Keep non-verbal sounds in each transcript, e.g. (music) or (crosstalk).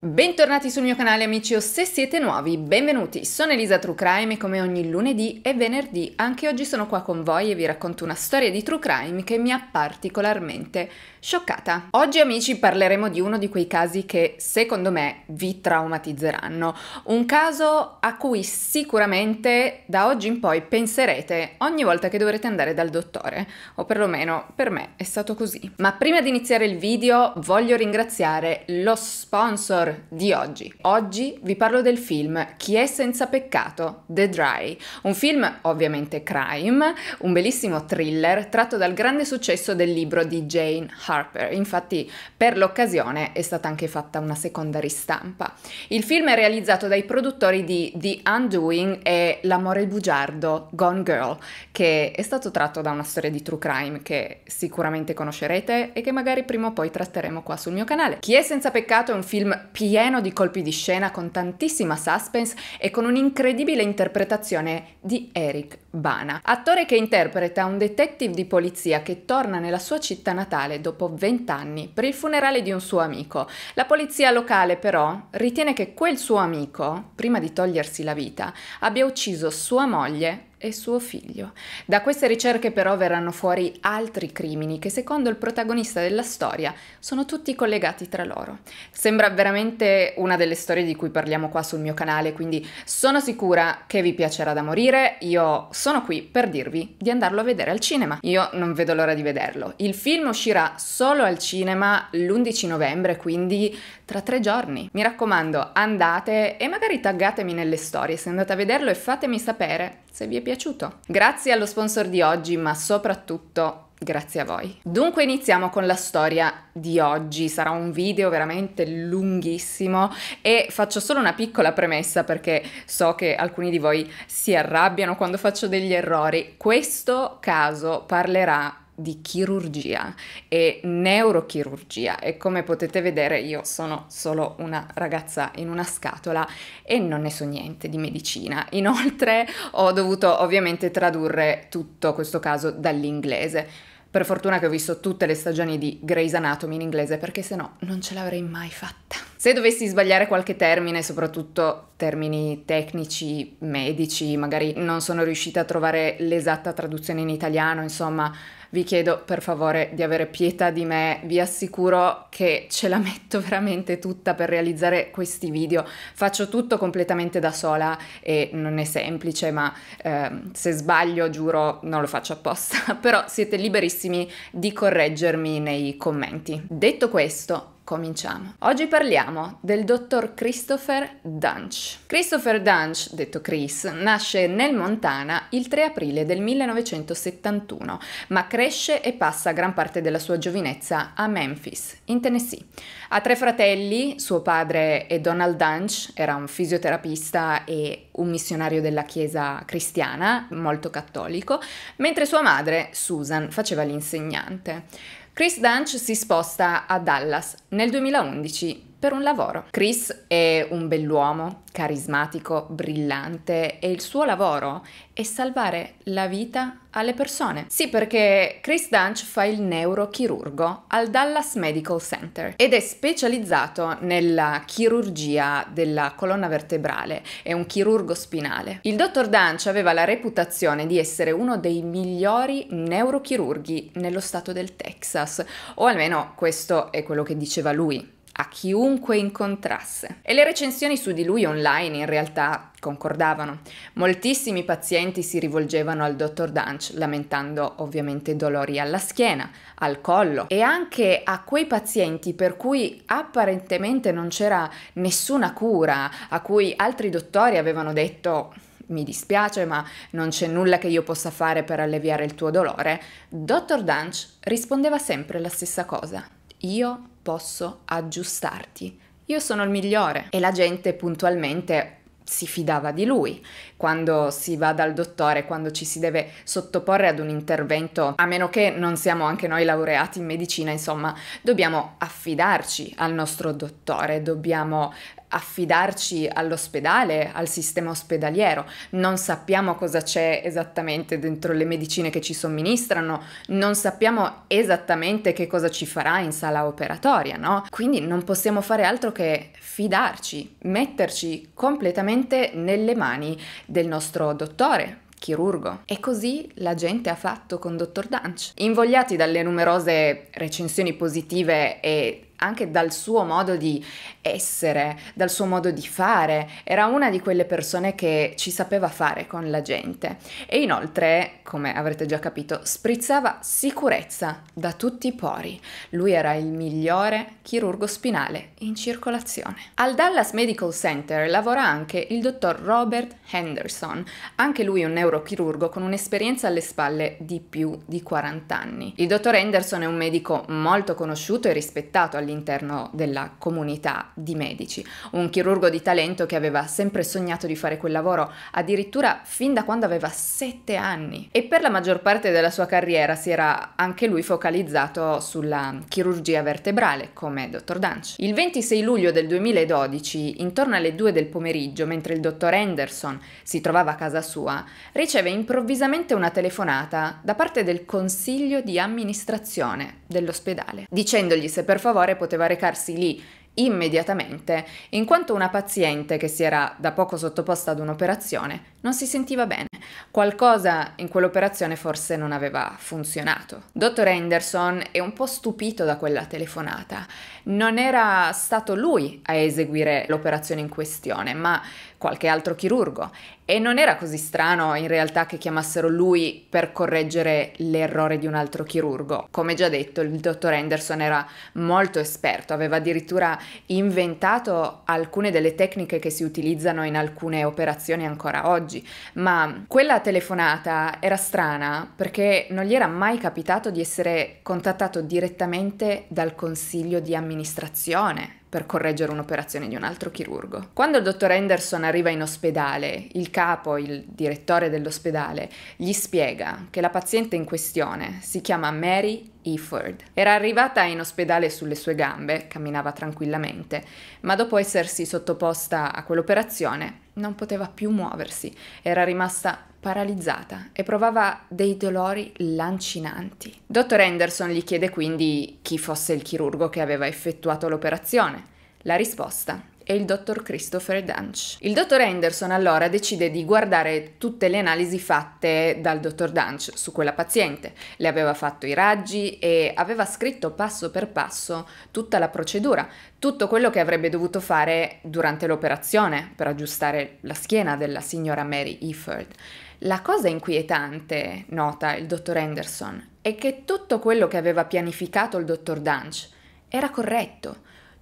Bentornati sul mio canale amici o se siete nuovi, benvenuti! Sono Elisa True Crime e come ogni lunedì e venerdì anche oggi sono qua con voi e vi racconto una storia di True Crime che mi ha particolarmente scioccata. Oggi amici parleremo di uno di quei casi che secondo me vi traumatizzeranno, un caso a cui sicuramente da oggi in poi penserete ogni volta che dovrete andare dal dottore, o perlomeno per me è stato così. Ma prima di iniziare il video voglio ringraziare lo sponsor horror di oggi. Oggi vi parlo del film Chi è senza peccato? The Dry, un film ovviamente crime, un bellissimo thriller tratto dal grande successo del libro di Jane Harper. Infatti per l'occasione è stata anche fatta una seconda ristampa. Il film è realizzato dai produttori di The Undoing e L'amore bugiardo, Gone Girl, che è stato tratto da una storia di true crime che sicuramente conoscerete e che magari prima o poi tratteremo qua sul mio canale. Chi è senza peccato è un film più pieno di colpi di scena con tantissima suspense e con un'incredibile interpretazione di Eric Bana, attore che interpreta un detective di polizia che torna nella sua città natale dopo 20 anni per il funerale di un suo amico. La polizia locale però ritiene che quel suo amico, prima di togliersi la vita, abbia ucciso sua moglie e suo figlio. Da queste ricerche però verranno fuori altri crimini che secondo il protagonista della storia sono tutti collegati tra loro. Sembra veramente una delle storie di cui parliamo qua sul mio canale, quindi sono sicura che vi piacerà da morire. Io sono sono qui per dirvi di andarlo a vedere al cinema. Io non vedo l'ora di vederlo. Il film uscirà solo al cinema l'11 novembre, quindi tra tre giorni. Mi raccomando, andate e magari taggatemi nelle storie se andate a vederlo e fatemi sapere se vi è piaciuto. Grazie allo sponsor di oggi, ma soprattutto Grazie a voi. Dunque iniziamo con la storia di oggi, sarà un video veramente lunghissimo e faccio solo una piccola premessa perché so che alcuni di voi si arrabbiano quando faccio degli errori. Questo caso parlerà di chirurgia e neurochirurgia e come potete vedere io sono solo una ragazza in una scatola e non ne so niente di medicina. Inoltre ho dovuto ovviamente tradurre tutto questo caso dall'inglese. Per fortuna che ho visto tutte le stagioni di Grey's Anatomy in inglese perché sennò non ce l'avrei mai fatta. Se dovessi sbagliare qualche termine, soprattutto termini tecnici, medici, magari non sono riuscita a trovare l'esatta traduzione in italiano, insomma vi chiedo per favore di avere pietà di me, vi assicuro che ce la metto (laughs) veramente tutta per realizzare questi video, faccio tutto completamente da sola e non è semplice, ma eh, se sbaglio giuro non lo faccio apposta, (laughs) però siete liberissimi di correggermi nei commenti. Detto questo, Cominciamo. Oggi parliamo del dottor Christopher Dunch. Christopher Dunch, detto Chris, nasce nel Montana il 3 aprile del 1971, ma cresce e passa gran parte della sua giovinezza a Memphis, in Tennessee. Ha tre fratelli, suo padre è Donald Dunch, era un fisioterapista e un missionario della Chiesa cristiana, molto cattolico, mentre sua madre, Susan, faceva l'insegnante. Chris Dunch si sposta a Dallas nel 2011 per un lavoro. Chris è un bell'uomo, carismatico, brillante e il suo lavoro è salvare la vita alle persone. Sì, perché Chris Dunch fa il neurochirurgo al Dallas Medical Center ed è specializzato nella chirurgia della colonna vertebrale, è un chirurgo spinale. Il dottor Dunch aveva la reputazione di essere uno dei migliori neurochirurghi nello stato del Texas, o almeno questo è quello che diceva lui a chiunque incontrasse. E le recensioni su di lui online in realtà concordavano. Moltissimi pazienti si rivolgevano al dottor Dunch lamentando ovviamente dolori alla schiena, al collo e anche a quei pazienti per cui apparentemente non c'era nessuna cura, a cui altri dottori avevano detto mi dispiace ma non c'è nulla che io possa fare per alleviare il tuo dolore, dottor Dunch rispondeva sempre la stessa cosa. Io posso aggiustarti. Io sono il migliore e la gente puntualmente si fidava di lui. Quando si va dal dottore, quando ci si deve sottoporre ad un intervento, a meno che non siamo anche noi laureati in medicina, insomma, dobbiamo affidarci al nostro dottore, dobbiamo affidarci all'ospedale, al sistema ospedaliero, non sappiamo cosa c'è esattamente dentro le medicine che ci somministrano, non sappiamo esattamente che cosa ci farà in sala operatoria, no? Quindi non possiamo fare altro che fidarci, metterci completamente direttamente nelle mani del nostro dottore, chirurgo. E così la gente ha fatto con Dr. Dunch. Invogliati dalle numerose recensioni positive e anche dal suo modo di essere, dal suo modo di fare, era una di quelle persone che ci sapeva fare con la gente e inoltre, come avrete già capito, sprizzava sicurezza da tutti i pori. Lui era il migliore chirurgo spinale in circolazione. Al Dallas Medical Center lavora anche il dottor Robert Henderson, anche lui un neurochirurgo con un'esperienza alle spalle di più di 40 anni. Il dottor Henderson è un medico molto conosciuto e rispettato all'interno all'interno della comunità di medici. Un chirurgo di talento che aveva sempre sognato di fare quel lavoro, addirittura fin da quando aveva 7 anni. E per la maggior parte della sua carriera si era anche lui focalizzato sulla chirurgia vertebrale, come dottor Dunch. Il 26 luglio del 2012, intorno alle 2 del pomeriggio, mentre il dottor Anderson si trovava a casa sua, riceve improvvisamente una telefonata da parte del consiglio di amministrazione dell'ospedale, dicendogli se per favore poteva recarsi lì immediatamente, in quanto una paziente che si era da poco sottoposta ad un'operazione non si sentiva bene. Qualcosa in quell'operazione forse non aveva funzionato. Dottor Henderson è un po' stupito da quella telefonata. Non era stato lui a eseguire l'operazione in questione, ma qualche altro chirurgo e non era così strano in realtà che chiamassero lui per correggere l'errore di un altro chirurgo. Come già detto, il dottor Anderson era molto esperto, aveva addirittura inventato alcune delle tecniche che si utilizzano in alcune operazioni ancora oggi, ma quella telefonata era strana perché non gli era mai capitato di essere contattato direttamente dal consiglio di amministrazione per correggere un'operazione di un altro chirurgo. Quando il dottor Henderson arriva in ospedale, il capo, il direttore dell'ospedale, gli spiega che la paziente in questione si chiama Mary Eford. Era arrivata in ospedale sulle sue gambe, camminava tranquillamente, ma dopo essersi sottoposta a quell'operazione non poteva più muoversi, era rimasta paralizzata e provava dei dolori lancinanti. Dottor Henderson gli chiede quindi chi fosse il chirurgo che aveva effettuato l'operazione. La risposta è il dottor Christopher Dunch. Il dottor Henderson allora decide di guardare tutte le analisi fatte dal dottor Dunch su quella paziente. Le aveva fatto i raggi e aveva scritto passo per passo tutta la procedura, tutto quello che avrebbe dovuto fare durante l'operazione per aggiustare la schiena della signora Mary Eford. La cosa inquietante, nota il dottor Anderson, è che tutto quello che aveva pianificato il dottor Dunch era corretto.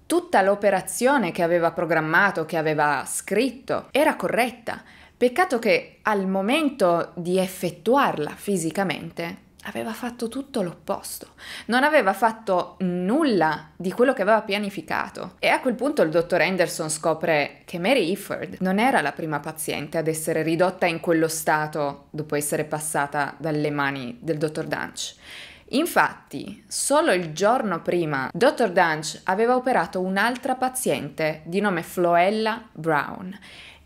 Tutta l'operazione che aveva programmato, che aveva scritto, era corretta. Peccato che al momento di effettuarla fisicamente aveva fatto tutto l'opposto, non aveva fatto nulla di quello che aveva pianificato. E a quel punto il dottor Anderson scopre che Mary Ifford non era la prima paziente ad essere ridotta in quello stato dopo essere passata dalle mani del dottor Dunch. Infatti, solo il giorno prima, dottor Dunch aveva operato un'altra paziente di nome Floella Brown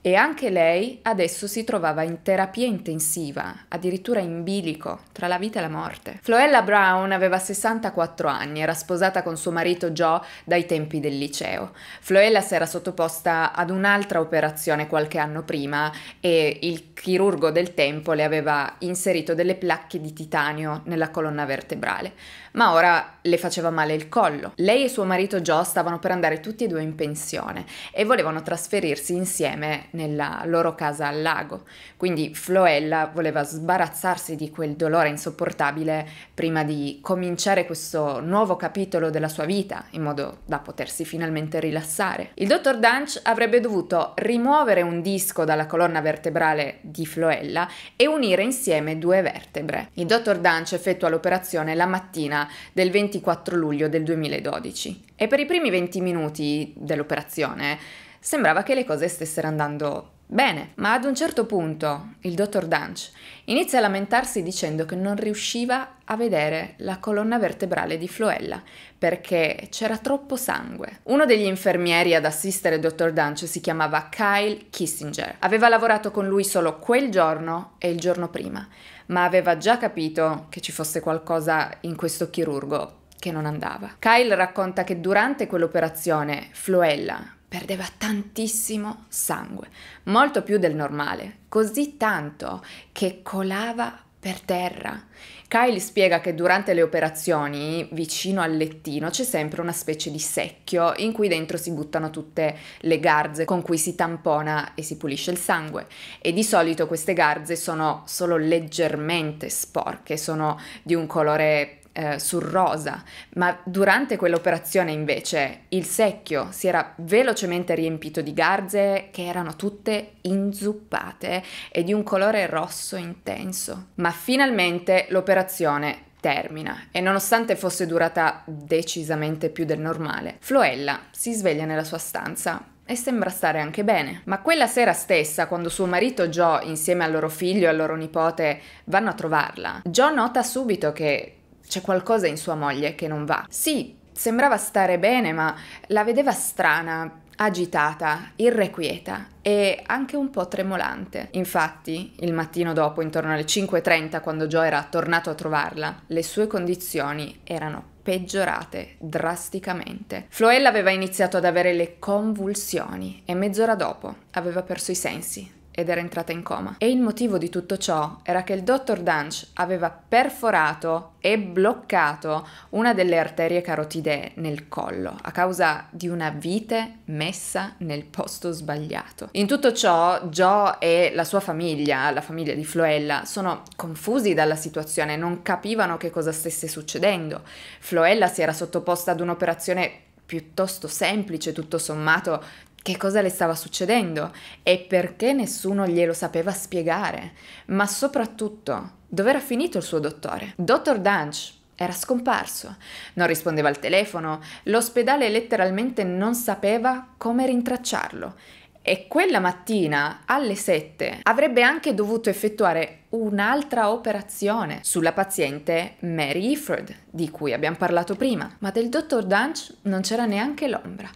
e anche lei adesso si trovava in terapia intensiva, addirittura in bilico, tra la vita e la morte. Floella Brown aveva 64 anni, era sposata con suo marito Joe dai tempi del liceo. Floella si era sottoposta ad un'altra operazione qualche anno prima e il chirurgo del tempo le aveva inserito delle placche di titanio nella colonna vertebrale ma ora le faceva male il collo. Lei e suo marito Joe stavano per andare tutti e due in pensione e volevano trasferirsi insieme nella loro casa al lago. Quindi Floella voleva sbarazzarsi di quel dolore insopportabile prima di cominciare questo nuovo capitolo della sua vita, in modo da potersi finalmente rilassare. Il dottor Dunch avrebbe dovuto rimuovere un disco dalla colonna vertebrale di Floella e unire insieme due vertebre. Il dottor Dunch effettua l'operazione la mattina mattina del 24 luglio del 2012 e per i primi 20 minuti dell'operazione sembrava che le cose stessero andando bene, ma ad un certo punto il dottor Dunch inizia a lamentarsi dicendo che non riusciva a vedere la colonna vertebrale di Floella perché c'era troppo sangue. Uno degli infermieri ad assistere il dottor Dunch si chiamava Kyle Kissinger. Aveva lavorato con lui solo quel giorno e il giorno prima ma aveva già capito che ci fosse qualcosa in questo chirurgo che non andava. Kyle racconta che durante quell'operazione Floella perdeva tantissimo sangue, molto più del normale, così tanto che colava per terra Kyle spiega che durante le operazioni, vicino al lettino, c'è sempre una specie di secchio in cui dentro si buttano tutte le garze con cui si tampona e si pulisce il sangue. E di solito queste garze sono solo leggermente sporche, sono di un colore eh, sul rosa, ma durante quell'operazione invece il secchio si era velocemente riempito di garze che erano tutte inzuppate e di un colore rosso intenso. Ma finalmente l'operazione termina e nonostante fosse durata decisamente più del normale, Floella si sveglia nella sua stanza e sembra stare anche bene. Ma quella sera stessa, quando suo marito Joe, insieme al loro figlio e al loro nipote, vanno a trovarla, Joe nota subito che c'è qualcosa in sua moglie che non va. Sì, sembrava stare bene, ma la vedeva strana, agitata, irrequieta e anche un po' tremolante. Infatti, il mattino dopo, intorno alle 5.30, quando Joe era tornato a trovarla, le sue condizioni erano peggiorate drasticamente. Floella aveva iniziato ad avere le convulsioni e mezz'ora dopo aveva perso i sensi ed era entrata in coma. E il motivo di tutto ciò era che il dottor Dunch aveva perforato e bloccato una delle arterie carotidee nel collo a causa di una vite messa nel posto sbagliato. In tutto ciò, Joe e la sua famiglia, la famiglia di Floella, sono confusi dalla situazione, non capivano che cosa stesse succedendo. Floella si era sottoposta ad un'operazione piuttosto semplice, tutto sommato, che cosa le stava succedendo e perché nessuno glielo sapeva spiegare, ma soprattutto dove era finito il suo dottore. Dottor Dunch era scomparso, non rispondeva al telefono, l'ospedale letteralmente non sapeva come rintracciarlo e quella mattina alle 7 avrebbe anche dovuto effettuare un'altra operazione sulla paziente Mary Iford, di cui abbiamo parlato prima, ma del dottor Dunch non c'era neanche l'ombra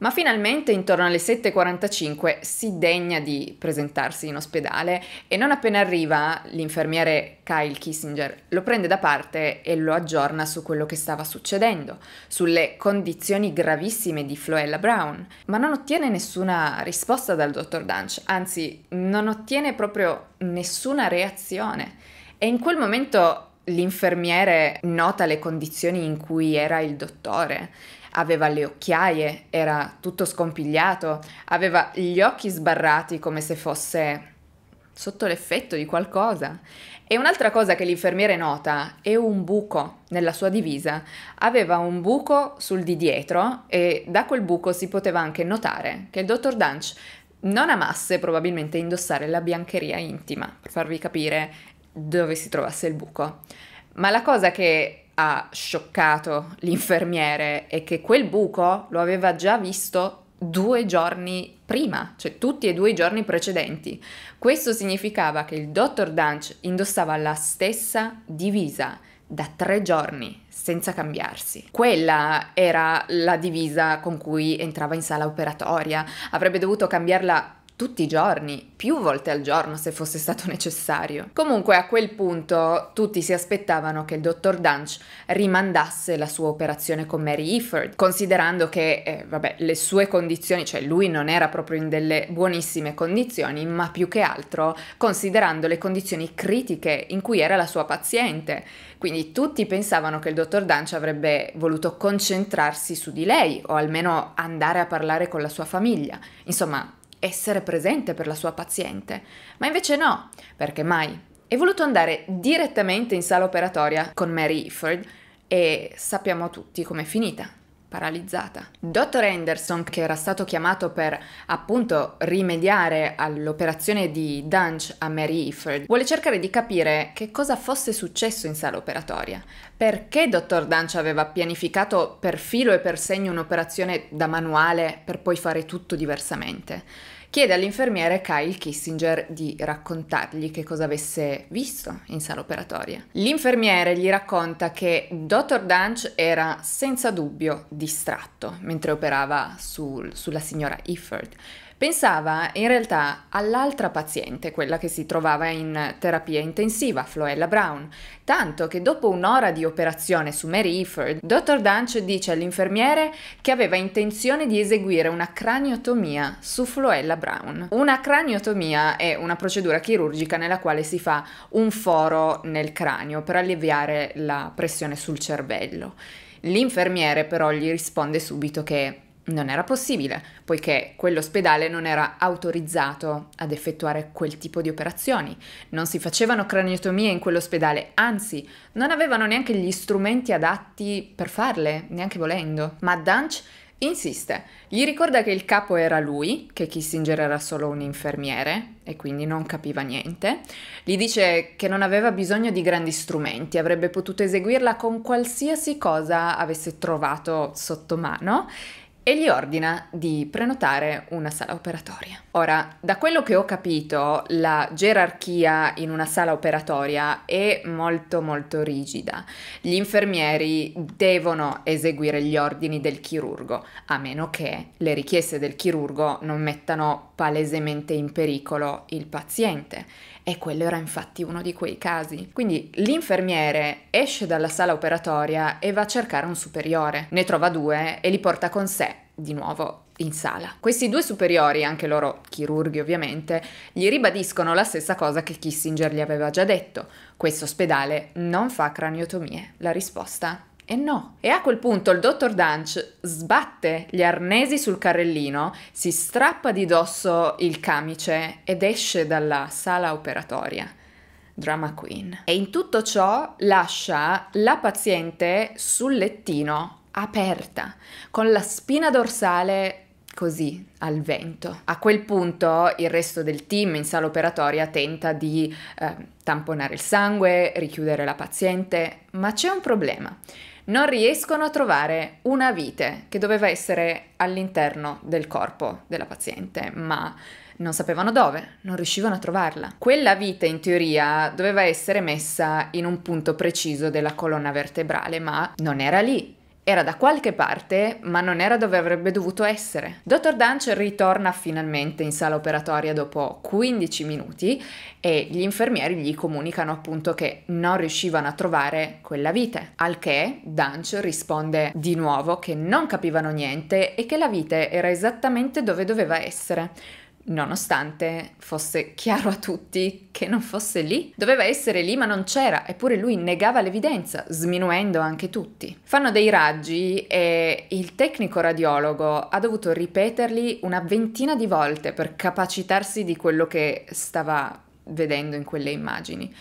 ma finalmente intorno alle 7.45 si degna di presentarsi in ospedale e non appena arriva l'infermiere Kyle Kissinger lo prende da parte e lo aggiorna su quello che stava succedendo, sulle condizioni gravissime di Floella Brown, ma non ottiene nessuna risposta dal dottor Dunch, anzi non ottiene proprio nessuna reazione. E in quel momento l'infermiere nota le condizioni in cui era il dottore aveva le occhiaie, era tutto scompigliato, aveva gli occhi sbarrati come se fosse sotto l'effetto di qualcosa. E un'altra cosa che l'infermiere nota è un buco nella sua divisa. Aveva un buco sul di dietro e da quel buco si poteva anche notare che il dottor Dunch non amasse probabilmente indossare la biancheria intima, per farvi capire dove si trovasse il buco. Ma la cosa che ha scioccato l'infermiere è che quel buco lo aveva già visto due giorni prima, cioè tutti e due i giorni precedenti. Questo significava che il dottor Dunch indossava la stessa divisa da tre giorni senza cambiarsi. Quella era la divisa con cui entrava in sala operatoria, avrebbe dovuto cambiarla tutti i giorni, più volte al giorno se fosse stato (laughs) necessario. Comunque a quel punto tutti si aspettavano che il dottor Dunch rimandasse la sua operazione con Mary Efford, considerando che eh, vabbè, le sue condizioni, cioè lui non era proprio in delle buonissime condizioni, ma più che altro considerando le condizioni critiche in cui era la sua paziente. Quindi tutti pensavano che il dottor Dunch avrebbe voluto concentrarsi su di lei o almeno andare a parlare con la sua famiglia. Insomma, essere presente per la sua paziente, ma invece no, perché mai. È voluto andare direttamente in sala operatoria con Mary Ifford e sappiamo tutti com'è finita paralizzata. Dottor Henderson, che era stato chiamato per appunto rimediare all'operazione di Dunch a Mary Ifford, vuole cercare di capire che cosa fosse successo in sala operatoria, perché dottor Dunch aveva pianificato per filo e per segno un'operazione da manuale per poi fare tutto diversamente chiede all'infermiere Kyle Kissinger di raccontargli che cosa avesse visto in sala operatoria. L'infermiere gli racconta che Dr. Dunch era senza dubbio distratto mentre operava sul, sulla signora Ifford Pensava in realtà all'altra paziente, quella che si trovava in terapia intensiva, Floella Brown, tanto che dopo un'ora di operazione su Mary Eford, dottor Dunch dice all'infermiere che aveva intenzione di eseguire una craniotomia su Floella Brown. Una craniotomia è una procedura chirurgica nella quale si fa un foro nel cranio per alleviare la pressione sul cervello. L'infermiere però gli risponde subito che non era possibile, poiché quell'ospedale non era autorizzato ad effettuare quel tipo di operazioni. Non si facevano craniotomie in quell'ospedale, anzi, non avevano neanche gli strumenti adatti per farle, neanche volendo. Ma Dunch insiste, gli ricorda che il capo era lui, che Kissinger era solo un infermiere e quindi non capiva niente. Gli dice che non aveva bisogno di grandi strumenti, avrebbe potuto eseguirla con qualsiasi cosa avesse trovato sotto mano e gli ordina di prenotare una sala operatoria. Ora, da quello che ho capito, la gerarchia in una sala operatoria è molto molto rigida. Gli infermieri devono eseguire gli ordini del chirurgo, a meno che le richieste del chirurgo non mettano palesemente in pericolo il paziente. E quello era infatti uno di quei casi. Quindi l'infermiere esce dalla sala operatoria e va a cercare un superiore. Ne trova due e li porta con sé di nuovo in sala. Questi due superiori, anche loro chirurghi ovviamente, gli ribadiscono la stessa cosa che Kissinger gli aveva già detto. Questo ospedale non fa craniotomie. La risposta è no. E a quel punto il dottor Dunch sbatte gli arnesi sul carrellino, si strappa di dosso il camice ed esce dalla sala operatoria. Drama Queen. E in tutto ciò lascia la paziente sul lettino aperta, con la spina dorsale così al vento. A quel punto il resto del team in sala operatoria tenta di eh, tamponare il sangue, richiudere la paziente, ma c'è un problema. Non riescono a trovare una vite che doveva essere all'interno del corpo della paziente, ma non sapevano dove, non riuscivano a trovarla. Quella vite in teoria doveva essere messa in un punto preciso della colonna vertebrale, ma non era lì, era da qualche parte, ma non era dove avrebbe dovuto essere. Dottor Dunch ritorna finalmente in sala operatoria dopo 15 minuti e gli infermieri gli comunicano appunto che non riuscivano a trovare quella vite. Al che Dunch risponde di nuovo che non capivano niente e che la vite era esattamente dove doveva essere nonostante fosse chiaro a tutti che non fosse lì. Doveva essere lì ma non c'era, eppure lui negava l'evidenza, sminuendo anche tutti. Fanno dei raggi e il tecnico radiologo ha dovuto ripeterli una ventina di volte per capacitarsi di quello che stava vedendo in quelle immagini.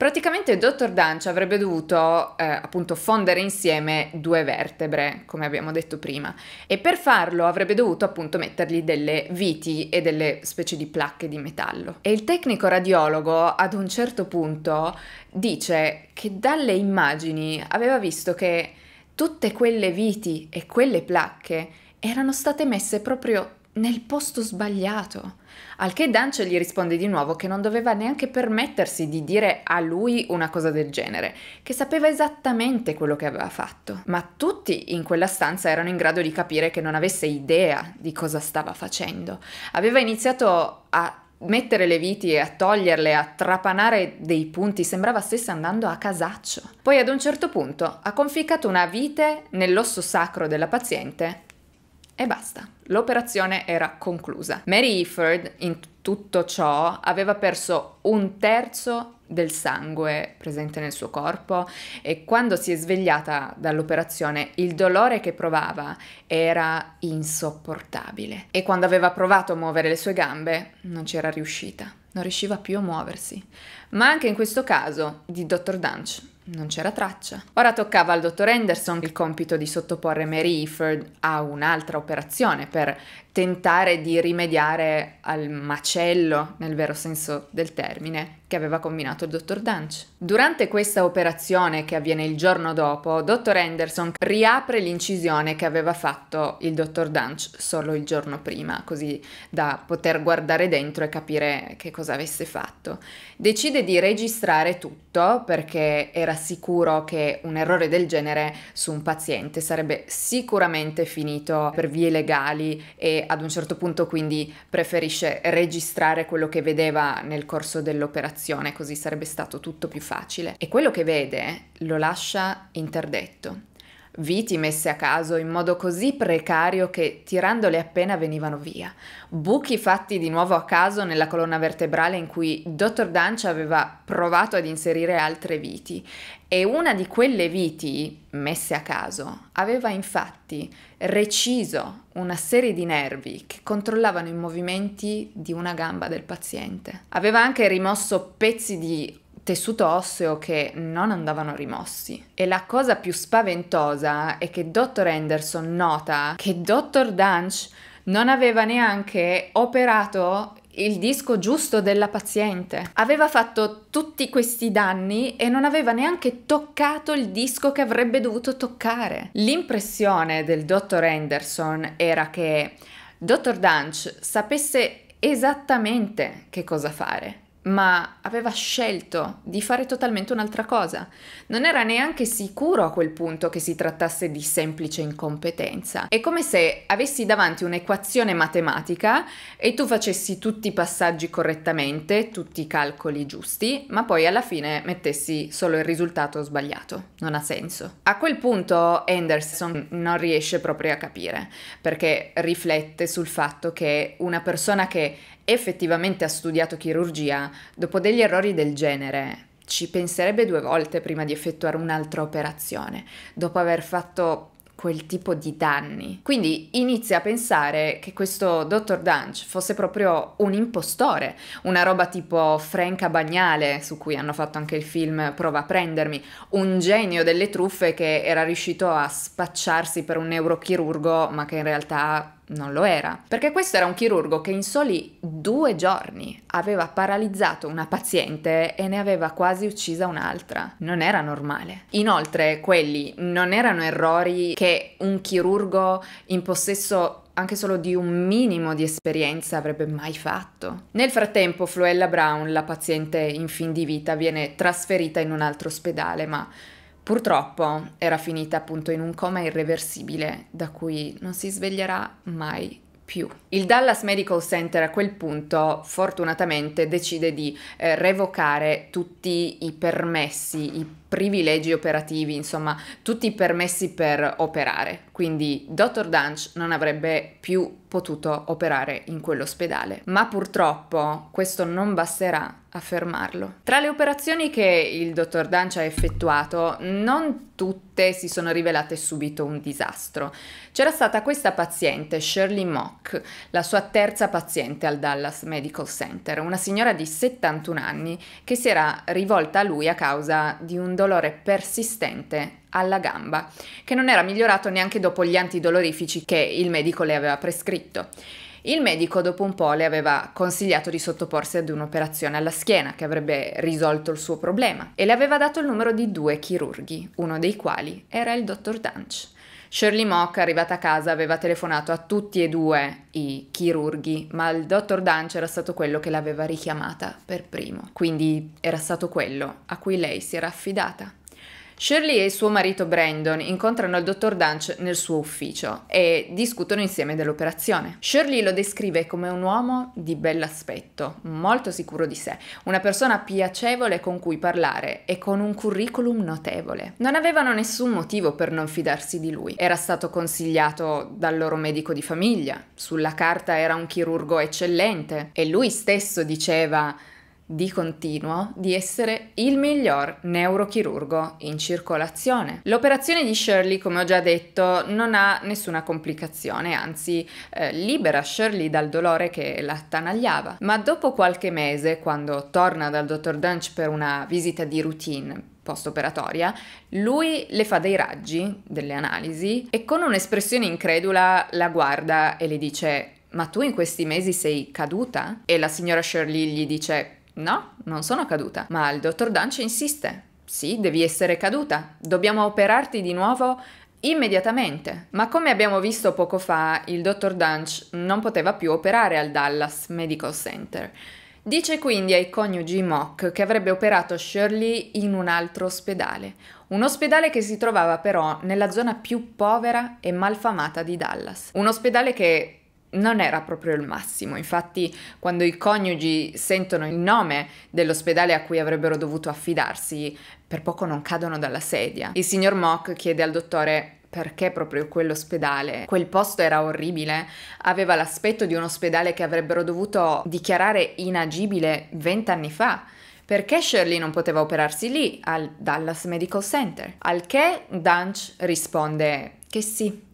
Praticamente il Dottor Dunch avrebbe dovuto eh, appunto fondere insieme due vertebre, come abbiamo detto prima, e per farlo avrebbe dovuto appunto mettergli delle viti e delle specie di placche di metallo. E il tecnico radiologo ad un certo punto dice che dalle immagini aveva visto che tutte quelle viti e quelle placche erano state messe proprio nel posto sbagliato. Al che Dancio gli risponde di nuovo che non doveva neanche permettersi di dire a lui una cosa del genere, che sapeva esattamente quello che aveva fatto. Ma tutti in quella stanza erano in grado di capire che non avesse idea di cosa stava facendo. Aveva iniziato a mettere le viti e a toglierle, a trapanare dei punti, sembrava stesse andando a casaccio. Poi ad un certo punto ha conficcato una vite nell'osso sacro della paziente e basta, l'operazione era conclusa. Mary Ifford, in tutto ciò, aveva perso un terzo del sangue presente nel suo corpo e quando si è svegliata dall'operazione il dolore che provava era insopportabile e quando aveva provato a muovere le sue gambe non c'era riuscita, non riusciva più a muoversi. Ma anche in questo caso di Dr. Dunch non c'era traccia. Ora toccava al dottor Henderson il compito di sottoporre Mary Iford a un'altra operazione per tentare di rimediare al macello, nel vero senso del termine, che aveva combinato il dottor Dunch. Durante questa operazione, che avviene il giorno dopo, dottor Henderson riapre l'incisione che aveva fatto il dottor Dunch solo il giorno prima, così da poter guardare dentro e capire che cosa avesse fatto. Decide di registrare tutto perché era sicuro che un errore del genere su un paziente sarebbe sicuramente finito per vie legali e ad un certo punto quindi preferisce registrare quello che vedeva nel corso dell'operazione, così sarebbe stato tutto più facile. E quello che vede lo lascia interdetto. Viti messe a caso in modo così precario che tirandole appena venivano via, buchi fatti di nuovo a caso nella colonna vertebrale in cui Dottor Dunch aveva provato ad inserire altre viti e una di quelle viti messe a caso aveva infatti reciso una serie di nervi che controllavano i movimenti di una gamba del paziente. Aveva anche rimosso pezzi di tessuto osseo che non andavano rimossi. E la cosa più spaventosa è che Dr. Henderson nota che Dr. Dunch non aveva neanche operato il disco giusto della paziente. Aveva fatto tutti questi danni e non aveva neanche toccato il disco che avrebbe dovuto toccare. L'impressione del dottor Anderson era che dottor Dunch sapesse esattamente che cosa fare ma aveva scelto di fare totalmente un'altra cosa. Non era neanche sicuro a quel punto che si trattasse di semplice incompetenza. È come se avessi davanti un'equazione matematica e tu facessi tutti i passaggi correttamente, tutti i calcoli giusti, ma poi alla fine mettessi solo il risultato sbagliato. Non ha senso. A quel punto Anderson non riesce proprio a capire, perché riflette sul fatto che una persona che effettivamente ha studiato chirurgia, dopo degli errori del genere ci penserebbe due volte prima di effettuare un'altra operazione, dopo aver fatto quel tipo di danni. Quindi inizia a pensare che questo dottor Dunch fosse proprio un impostore, una roba tipo Franca Bagnale, su cui hanno fatto anche il film Prova a prendermi, un genio delle truffe che era riuscito a spacciarsi per un neurochirurgo, ma che in realtà non lo era, perché questo era un chirurgo che in soli due giorni aveva paralizzato una paziente e ne aveva quasi uccisa un'altra. Non era normale. Inoltre, quelli non erano errori che un chirurgo in possesso anche solo di un minimo di esperienza avrebbe mai fatto. Nel frattempo Fluella Brown, la paziente in fin di vita, viene trasferita in un altro ospedale, ma Purtroppo era finita appunto in un coma irreversibile da cui non si sveglierà mai più. Il Dallas Medical Center a quel punto fortunatamente decide di eh, revocare tutti i permessi, i privilegi operativi, insomma tutti i permessi per operare. Quindi Dr. Dunch non avrebbe più potuto operare in quell'ospedale. Ma purtroppo questo non basterà a fermarlo. Tra le operazioni che il dottor Dunch ha effettuato, non tutte si sono rivelate subito un disastro. C'era stata questa paziente, Shirley Mock, la sua terza paziente al Dallas Medical Center, una signora di 71 anni che si era rivolta a lui a causa di un dolore persistente alla gamba, che non era migliorato neanche dopo gli antidolorifici che il medico le aveva prescritto. Il medico dopo un po' le aveva consigliato di sottoporsi ad un'operazione alla schiena che avrebbe risolto il suo problema e le aveva dato il numero di due chirurghi, uno dei quali era il dottor Dunch. Shirley Mock, arrivata a casa, aveva telefonato a tutti e due i chirurghi, ma il dottor Dunch era stato quello che l'aveva richiamata per primo. Quindi era stato quello a cui lei si era affidata. Shirley e suo marito Brandon incontrano il dottor Dunch nel suo ufficio e discutono insieme dell'operazione. Shirley lo descrive come un uomo di bell'aspetto, molto sicuro di sé, una persona piacevole con cui parlare e con un curriculum notevole. Non avevano nessun motivo per non fidarsi di lui. Era stato consigliato dal loro medico di famiglia, sulla carta era un chirurgo eccellente e lui stesso diceva di continuo di essere il miglior neurochirurgo in circolazione. L'operazione di Shirley, come ho già detto, non ha nessuna complicazione, anzi eh, libera Shirley dal dolore che la attanagliava. Ma dopo qualche mese, quando torna dal dottor Dunch per una visita di routine, post-operatoria, lui le fa dei raggi, delle analisi, e con un'espressione incredula la guarda e le dice ma tu in questi mesi sei caduta? E la signora Shirley gli dice No, non sono caduta. Ma il dottor Dance insiste. Sì, devi essere caduta. Dobbiamo operarti di nuovo immediatamente. Ma come abbiamo visto poco fa, il dottor Dunch non poteva più operare al Dallas Medical Center. Dice quindi ai coniugi Mock che avrebbe operato Shirley in un altro ospedale, un ospedale che si trovava però nella zona più povera e malfamata di Dallas, un ospedale che non era proprio il massimo, infatti quando i coniugi sentono il nome dell'ospedale a cui avrebbero dovuto affidarsi, per poco non cadono dalla sedia. Il signor Mock chiede al dottore perché proprio quell'ospedale. Quel posto era orribile, aveva l'aspetto di un ospedale che avrebbero dovuto dichiarare inagibile vent'anni fa. Perché Shirley non poteva operarsi lì, al Dallas Medical Center? Al che Dunch risponde che sì,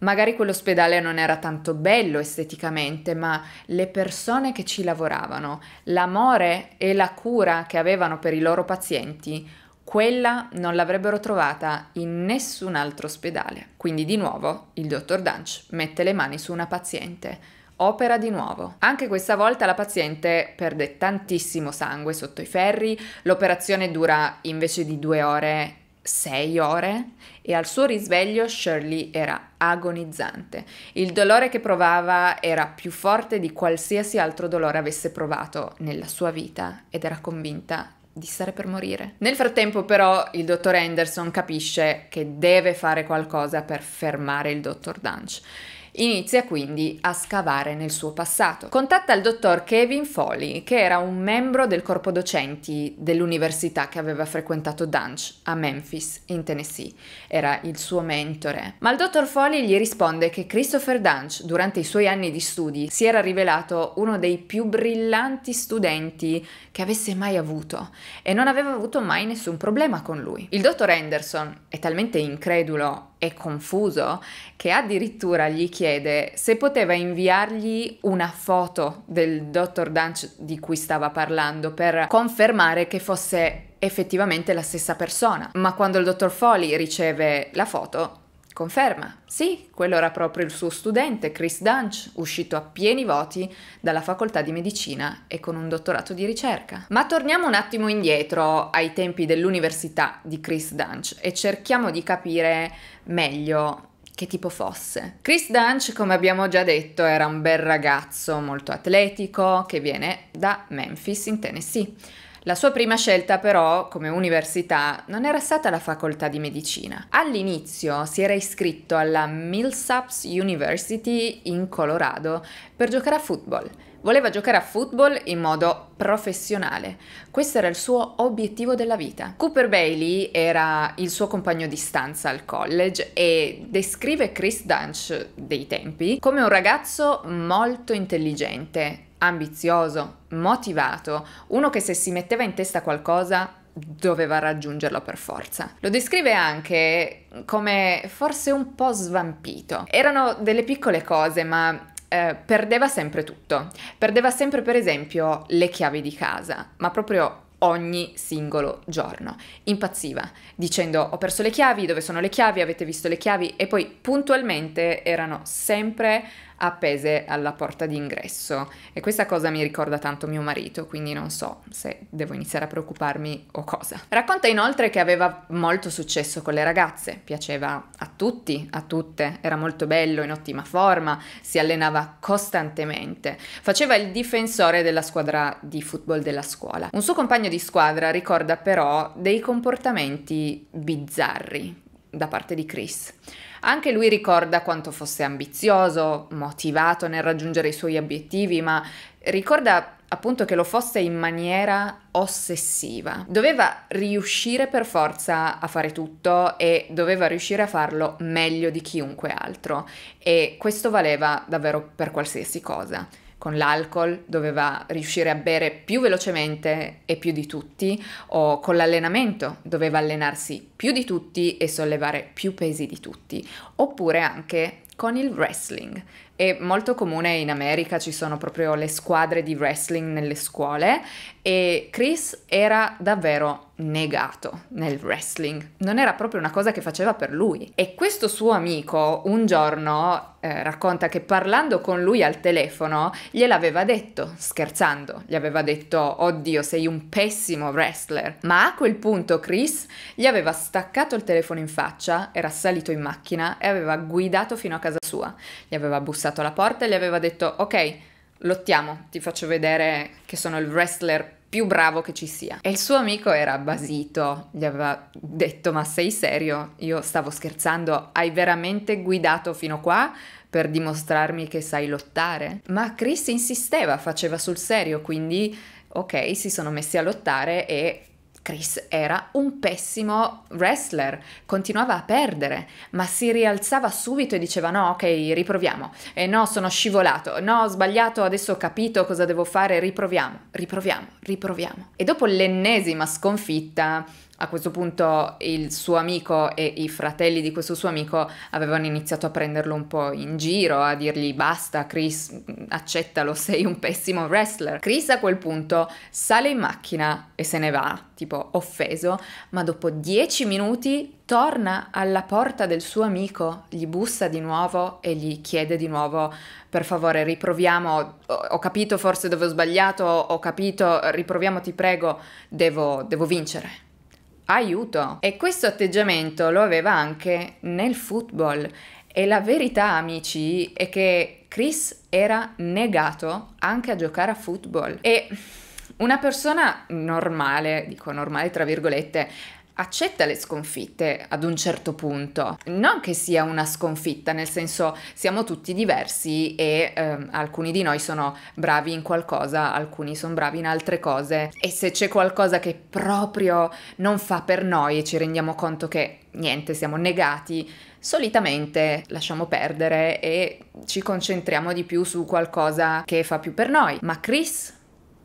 Magari quell'ospedale non era tanto bello esteticamente, ma le persone che ci lavoravano, l'amore e la cura che avevano per i loro pazienti, quella non l'avrebbero trovata in nessun altro ospedale. Quindi di nuovo il dottor Dunch mette le mani su una paziente. Opera di nuovo. Anche questa volta la paziente perde tantissimo sangue sotto i ferri, l'operazione dura invece di due ore sei ore e al suo risveglio Shirley era agonizzante. Il dolore che provava era più forte di qualsiasi altro dolore avesse provato nella sua vita ed era convinta di stare per morire. Nel frattempo però il dottor Anderson capisce che deve fare qualcosa per fermare il dottor Dunch Inizia quindi a scavare nel suo passato. Contatta il dottor Kevin Foley, che era un membro del corpo docenti dell'università che aveva frequentato Dunch a Memphis, in Tennessee. Era il suo mentore. Ma il dottor Foley gli risponde che Christopher Dunch, durante i suoi anni di studi, si era rivelato uno dei più brillanti studenti che avesse mai avuto e non aveva avuto mai nessun problema con lui. Il dottor Anderson è talmente incredulo e confuso che addirittura gli chiede se poteva inviargli una foto del dottor Dunch di cui stava parlando per confermare che fosse effettivamente la stessa persona. Ma quando il dottor Foley riceve la foto, Conferma, sì, quello era proprio il suo studente, Chris Dunch, uscito a pieni voti dalla facoltà di medicina e con un dottorato di ricerca. Ma torniamo un attimo indietro ai tempi dell'università di Chris Dunch e cerchiamo di capire meglio che tipo fosse. Chris Dunch, come abbiamo già detto, era un bel ragazzo molto atletico che viene da Memphis in Tennessee la sua prima scelta però, come università, non era stata la facoltà di medicina. All'inizio si era iscritto alla Millsaps University in Colorado per giocare a football. Voleva giocare a football in modo professionale. Questo era il suo obiettivo della vita. Cooper Bailey era il suo compagno di stanza al college e descrive Chris Dunch dei tempi come un ragazzo molto intelligente, ambizioso, motivato, uno che se si metteva in testa qualcosa doveva raggiungerlo per forza. Lo descrive anche come forse un po' svampito. Erano delle piccole cose, ma eh, perdeva sempre tutto. Perdeva sempre, per esempio, le chiavi di casa, ma proprio ogni singolo giorno. Impazziva, dicendo ho perso le chiavi, dove sono le chiavi, avete visto le chiavi e poi puntualmente erano sempre appese alla porta d'ingresso e questa cosa mi ricorda tanto mio marito, quindi non so se devo iniziare a preoccuparmi o cosa. Racconta inoltre che aveva molto successo con le ragazze, piaceva a tutti, a tutte, era molto bello, in ottima forma, si allenava costantemente, faceva il difensore della squadra di football della scuola. Un suo compagno di squadra ricorda però dei comportamenti bizzarri da parte di Chris. Anche lui ricorda quanto fosse ambizioso, motivato nel raggiungere i suoi obiettivi, ma ricorda appunto che lo fosse in maniera ossessiva. Doveva riuscire per forza a fare tutto e doveva riuscire a farlo meglio di chiunque altro e questo valeva davvero per qualsiasi cosa con l'alcol doveva riuscire a bere più velocemente e più di tutti, o con l'allenamento doveva allenarsi più di tutti e sollevare più pesi di tutti, oppure anche con il wrestling. È molto comune in America, ci sono proprio le squadre di wrestling nelle scuole e Chris era davvero negato nel wrestling, non era proprio una cosa che faceva per lui e questo suo amico un giorno eh, racconta che parlando con lui al telefono gliel'aveva detto, scherzando, gli aveva detto oddio sei un pessimo wrestler, ma a quel punto Chris gli aveva staccato il telefono in faccia, era salito in macchina e aveva guidato fino a casa sua, gli aveva bussato alla porta e gli aveva detto ok lottiamo, ti faccio vedere che sono il wrestler più bravo che ci sia. E il suo amico era basito, gli aveva detto ma sei serio? Io stavo scherzando, hai veramente guidato fino qua? per dimostrarmi che sai lottare? Ma Chris insisteva, faceva sul serio, quindi ok, si sono messi a lottare e Chris era un pessimo wrestler, continuava a perdere, ma si rialzava subito e diceva no, ok, riproviamo, e no, sono scivolato, no, ho sbagliato, adesso ho capito cosa devo fare, riproviamo, riproviamo, riproviamo. E dopo l'ennesima sconfitta a questo punto il suo amico e i fratelli di questo suo amico avevano iniziato a prenderlo un po' in giro, a dirgli basta Chris, mm, accettalo, (laughs) sei un pessimo wrestler. Chris a quel punto sale in macchina e se ne va, tipo offeso, ma dopo dieci minuti torna alla porta del suo amico, gli bussa di nuovo e gli chiede di nuovo per favore riproviamo, ho capito forse dove ho sbagliato, ho capito, riproviamo ti prego, devo, devo vincere. Aiuto! E questo atteggiamento lo aveva anche nel football. E la verità, amici, è che Chris era negato anche a giocare a football. E una persona normale, dico normale tra virgolette, accetta le sconfitte ad un certo punto. Non che sia una sconfitta, nel senso siamo tutti diversi e ehm, alcuni di noi sono bravi in qualcosa, alcuni sono bravi in altre cose e se c'è qualcosa che proprio non fa per noi e ci rendiamo conto che niente, siamo negati, solitamente lasciamo perdere e ci concentriamo di più su qualcosa che fa più per noi. Ma Chris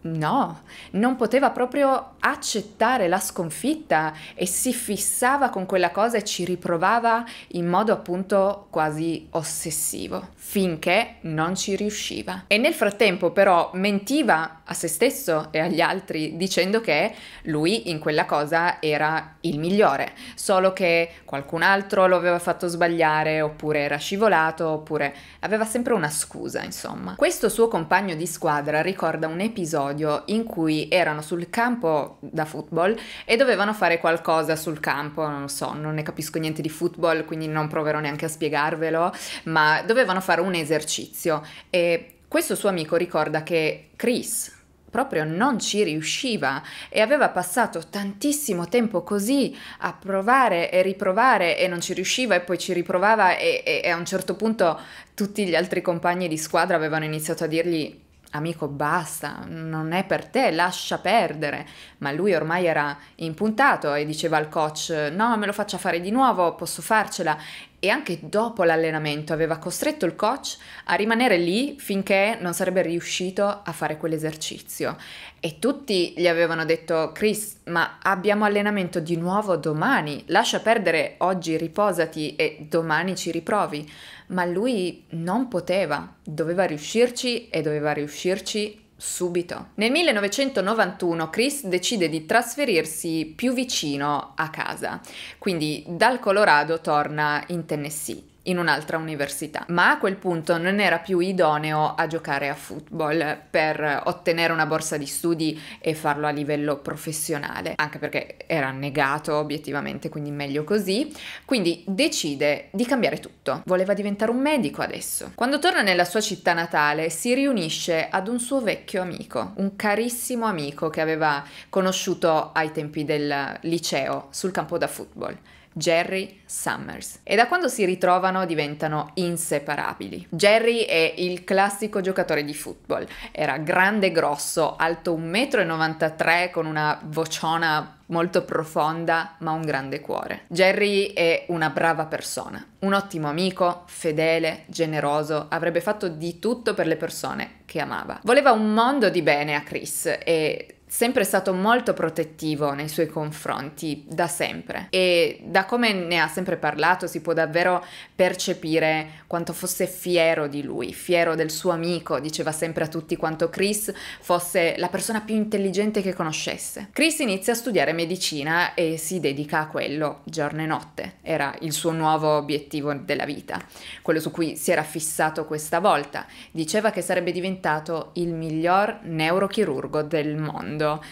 No, non poteva proprio accettare la sconfitta e si fissava con quella cosa e ci riprovava in modo appunto quasi ossessivo, finché non ci riusciva. E nel frattempo però mentiva a se stesso e agli altri dicendo che lui in quella cosa era il migliore, solo che qualcun altro lo aveva fatto sbagliare oppure era scivolato oppure aveva sempre una scusa, insomma. Questo suo compagno di squadra ricorda un episodio episodio in cui erano sul campo da football e dovevano fare qualcosa sul campo, non lo so, non ne capisco niente di football, quindi non proverò neanche a spiegarvelo, ma dovevano fare un esercizio e questo suo amico ricorda che Chris proprio non ci riusciva e aveva passato tantissimo tempo così a provare e riprovare e non ci riusciva e poi ci riprovava e, e, e a un certo punto tutti gli altri compagni di squadra avevano iniziato a dirgli amico basta, non è per te, lascia perdere. Ma lui ormai era impuntato e diceva al coach no, me lo faccia fare di nuovo, posso farcela e anche dopo l'allenamento aveva costretto il coach a rimanere lì finché non sarebbe riuscito a fare quell'esercizio. E tutti gli avevano detto, Chris, ma abbiamo allenamento di nuovo domani, lascia perdere oggi, riposati e domani ci riprovi. Ma lui non poteva, doveva riuscirci e doveva riuscirci subito. Nel 1991 Chris decide di trasferirsi più vicino a casa, quindi dal Colorado torna in Tennessee in un'altra università, ma a quel punto non era più idoneo a giocare a football per ottenere una borsa di studi e farlo a livello professionale, anche perché era negato obiettivamente, quindi meglio così. Quindi decide di cambiare tutto. Voleva diventare un medico adesso. Quando torna nella sua città natale, si riunisce ad un suo vecchio amico, un carissimo amico che aveva conosciuto ai tempi del liceo sul campo da football. Jerry Summers. E da quando si ritrovano diventano inseparabili. Jerry è il classico giocatore di football. Era grande e grosso, alto 1,93 m con una vociona molto profonda ma un grande cuore. Jerry è una brava persona, un ottimo amico, fedele, generoso, avrebbe fatto di tutto per le persone che amava. Voleva un mondo di bene a Chris e sempre stato molto protettivo nei suoi confronti, da sempre. E da come ne ha sempre parlato si può davvero percepire quanto fosse fiero di lui, fiero del suo amico, diceva sempre a tutti quanto Chris fosse la persona più intelligente che conoscesse. Chris inizia a studiare medicina e si dedica a quello giorno e notte, era il suo nuovo obiettivo della vita, quello su cui si era fissato questa volta. Diceva che sarebbe diventato il miglior neurochirurgo del mondo mondo.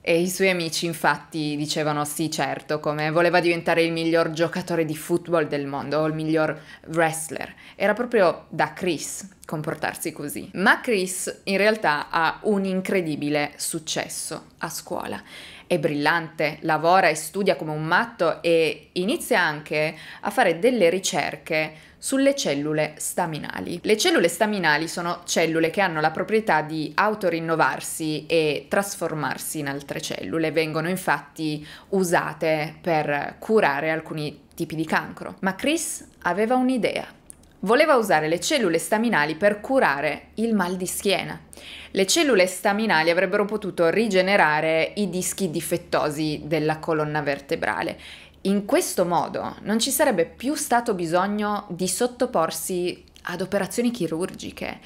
E i suoi amici infatti dicevano sì certo, come voleva diventare il miglior giocatore di football del mondo o il miglior wrestler. Era proprio da Chris comportarsi così. Ma Chris in realtà ha un incredibile successo a scuola è brillante, lavora e studia come un matto e inizia anche a fare delle ricerche sulle cellule staminali. Le cellule staminali sono cellule che hanno la proprietà di autorinnovarsi e trasformarsi in altre cellule, vengono infatti usate per curare alcuni tipi di cancro. Ma Chris aveva un'idea voleva usare le cellule staminali per curare il mal di schiena. Le cellule staminali avrebbero potuto rigenerare i dischi difettosi della colonna vertebrale. In questo modo non ci sarebbe più stato bisogno di sottoporsi ad operazioni chirurgiche.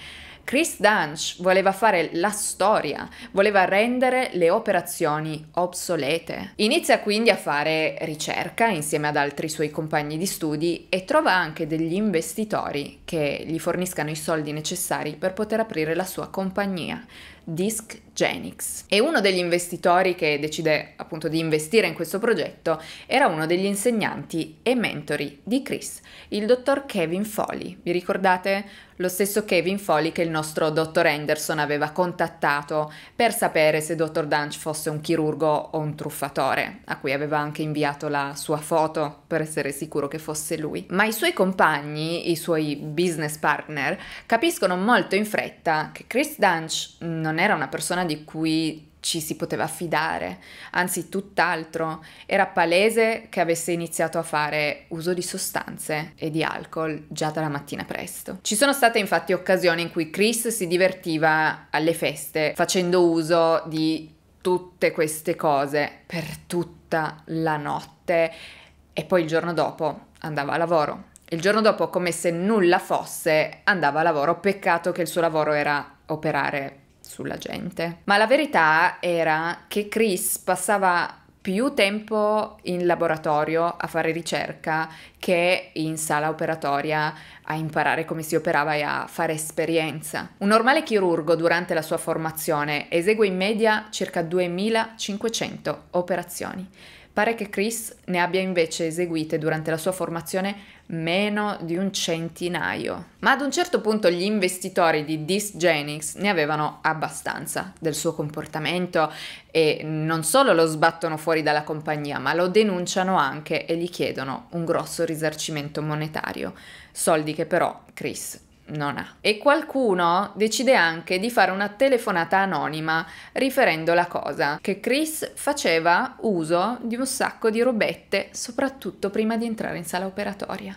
Chris Dunch voleva fare la storia, voleva rendere le operazioni obsolete. Inizia quindi a fare ricerca insieme ad altri suoi compagni di studi e trova anche degli investitori che gli forniscano i soldi necessari per poter aprire la sua compagnia. DiscGenics. E uno degli investitori che decide appunto di investire in questo progetto era uno degli insegnanti e mentori di Chris, il dottor Kevin Foley. Vi ricordate? Lo stesso Kevin Foley che il nostro dottor Anderson aveva contattato per sapere se dottor Dunch fosse un chirurgo o un truffatore, a cui aveva anche inviato la sua foto per essere sicuro che fosse lui. Ma i suoi compagni, i suoi business partner, capiscono molto in fretta che Chris Dunch non non era una persona di cui ci si poteva fidare, anzi tutt'altro, era palese che avesse iniziato a fare uso di sostanze e di alcol già dalla mattina presto. Ci sono state infatti occasioni in cui Chris si divertiva alle feste facendo uso di tutte queste cose per tutta la notte e poi il giorno dopo andava a lavoro. Il giorno dopo, come se nulla fosse, andava a lavoro, peccato che il suo lavoro era operare sulla gente. Ma la verità era che Chris passava più tempo in laboratorio a fare ricerca che in sala operatoria a imparare come si operava e a fare esperienza. Un normale chirurgo durante la sua formazione esegue in media circa 2500 operazioni Pare che Chris ne abbia invece eseguite durante la sua formazione meno di un centinaio. Ma ad un certo punto gli investitori di Disgenix ne avevano abbastanza del suo comportamento e non solo lo sbattono fuori dalla compagnia, ma lo denunciano anche e gli chiedono un grosso risarcimento monetario, soldi che però Chris non ha. E qualcuno decide anche di fare una telefonata anonima riferendo la cosa, che Chris faceva uso di un sacco di robette, soprattutto prima di entrare in sala operatoria.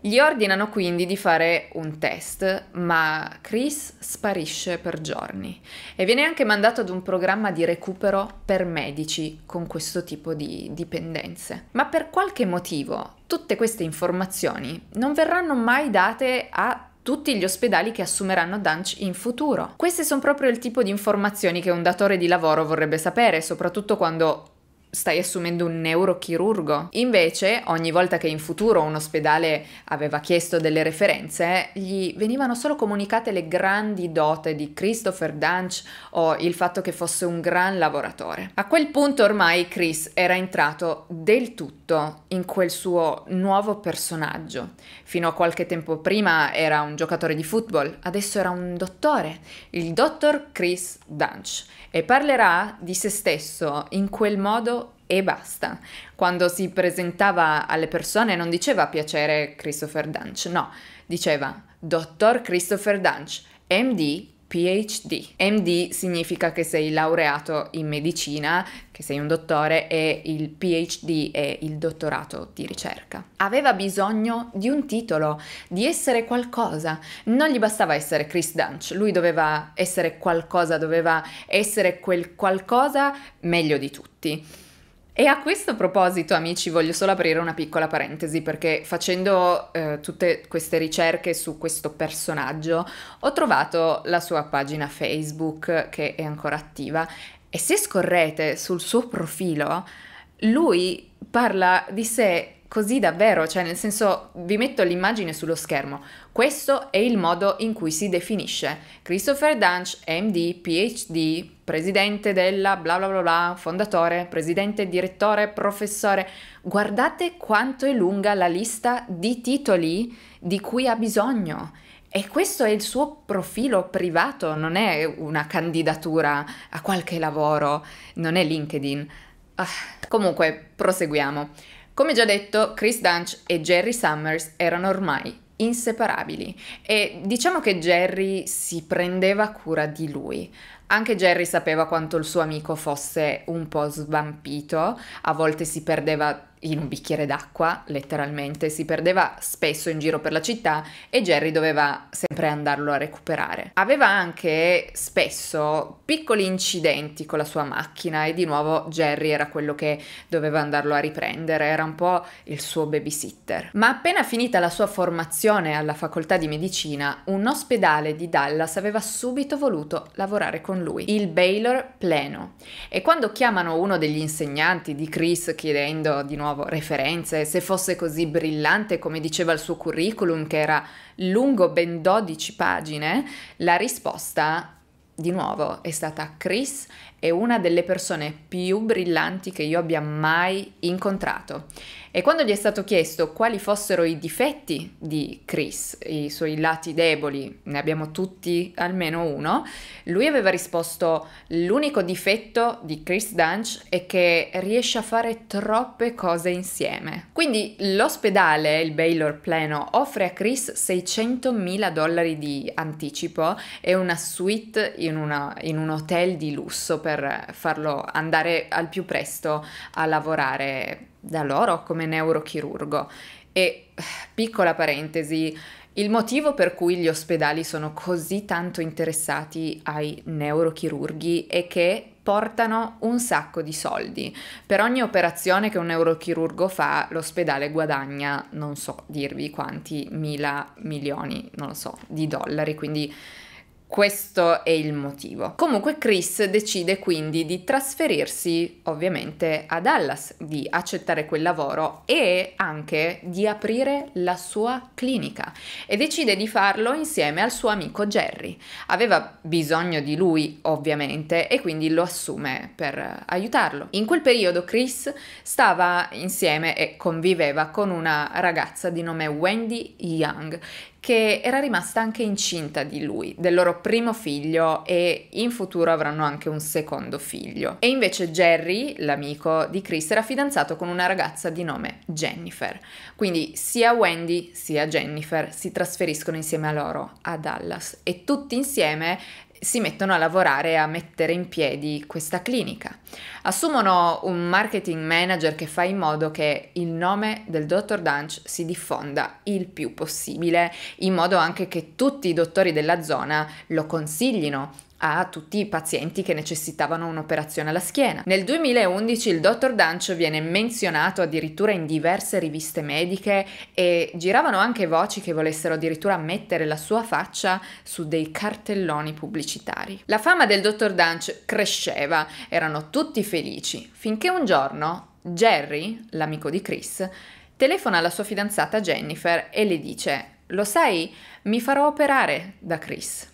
Gli ordinano quindi di fare un test, ma Chris sparisce per giorni e viene anche mandato ad un programma di recupero per medici con questo tipo di dipendenze. Ma per qualche motivo tutte queste informazioni non verranno mai date a tutti gli ospedali che assumeranno Dunch in futuro. Queste sono proprio il tipo di informazioni che un datore di lavoro vorrebbe sapere, soprattutto quando stai assumendo un neurochirurgo. Invece, ogni volta che in futuro un ospedale aveva chiesto delle referenze, gli venivano solo comunicate le grandi dote di Christopher Dunch o il fatto che fosse un gran lavoratore. A quel punto ormai Chris era entrato del tutto in quel suo nuovo personaggio. Fino a qualche tempo prima era un giocatore di football, adesso era un dottore, il dottor Chris Dunch, e parlerà di se stesso in quel modo e basta. Quando si presentava alle persone non diceva piacere Christopher Dunch, no, diceva dottor Christopher Dunch, MD, PhD. MD significa che sei laureato in medicina, che sei un dottore e il PhD è il dottorato di ricerca. Aveva bisogno di un titolo, di essere qualcosa. Non gli bastava essere Chris Dunch, lui doveva essere qualcosa, doveva essere quel qualcosa meglio di tutti. E a questo proposito, amici, voglio solo aprire una piccola parentesi perché facendo eh, tutte queste ricerche su questo personaggio ho trovato la sua pagina Facebook che è ancora attiva e se scorrete sul suo profilo, lui parla di sé così davvero, cioè nel senso vi metto l'immagine sullo schermo. Questo è il modo in cui si definisce. Christopher Dunch, MD, PhD, presidente della bla bla bla bla, fondatore, presidente, direttore, professore. Guardate quanto è lunga la lista di titoli di cui ha bisogno. E questo è il suo profilo privato, non è una candidatura a qualche lavoro, non è LinkedIn. Ah. Comunque, proseguiamo. Come già detto, Chris Dunch e Jerry Summers erano ormai inseparabili e diciamo che Jerry si prendeva cura di lui. Anche Jerry sapeva quanto il suo amico fosse un po' svampito, a volte si perdeva in un bicchiere d'acqua, letteralmente, si perdeva spesso in giro per la città e Jerry doveva sempre andarlo a recuperare. Aveva anche spesso piccoli incidenti con la sua macchina e di nuovo Jerry era quello che doveva andarlo a riprendere, era un po' il suo babysitter. Ma appena finita la sua formazione alla facoltà di medicina, un ospedale di Dallas aveva subito voluto lavorare con lui, il Baylor Pleno. E quando chiamano uno degli insegnanti di Chris chiedendo di nuovo nuovo, referenze, se fosse così brillante come diceva il suo curriculum che era lungo ben 12 pagine, la risposta di nuovo è stata Chris è una delle persone più brillanti che io abbia mai incontrato e quando gli è stato chiesto quali fossero i difetti di Chris, i suoi lati deboli, ne abbiamo tutti almeno uno, lui aveva risposto l'unico difetto di Chris Dunch è che riesce a fare troppe cose insieme. Quindi l'ospedale, il Baylor Pleno, offre a Chris 600.000 dollari di anticipo e una suite in, una, in un hotel di lusso per farlo andare al più presto a lavorare da loro come neurochirurgo. E piccola parentesi, il motivo per cui gli ospedali sono così tanto interessati ai neurochirurghi è che portano un sacco di soldi. Per ogni operazione che un neurochirurgo fa, l'ospedale guadagna non so dirvi quanti mila milioni, non lo so, di dollari, quindi questo è il motivo. Comunque Chris decide quindi di trasferirsi ovviamente a Dallas, di accettare quel lavoro e anche di aprire la sua clinica e decide di farlo insieme al suo amico Jerry. Aveva bisogno di lui ovviamente e quindi lo assume per aiutarlo. In quel periodo Chris stava insieme e conviveva con una ragazza di nome Wendy Young che era rimasta anche incinta di lui, del loro primo figlio e in futuro avranno anche un secondo figlio. E invece Jerry, l'amico di Chris, era fidanzato con una ragazza di nome Jennifer. Quindi sia Wendy sia Jennifer si trasferiscono insieme a loro a Dallas e tutti insieme si mettono a lavorare a mettere in piedi questa clinica. Assumono un marketing manager che fa in modo che il nome del dottor Dunch si diffonda il più possibile, in modo anche che tutti i dottori della zona lo consiglino a tutti i pazienti che necessitavano un'operazione alla schiena. Nel 2011 il dottor Dancio viene menzionato addirittura in diverse riviste mediche e giravano anche voci che volessero addirittura mettere la sua faccia su dei cartelloni pubblicitari. La fama del dottor Dancio cresceva, erano tutti felici, finché un giorno Jerry, l'amico di Chris, telefona alla sua fidanzata Jennifer e le dice: Lo sai, mi farò operare da Chris.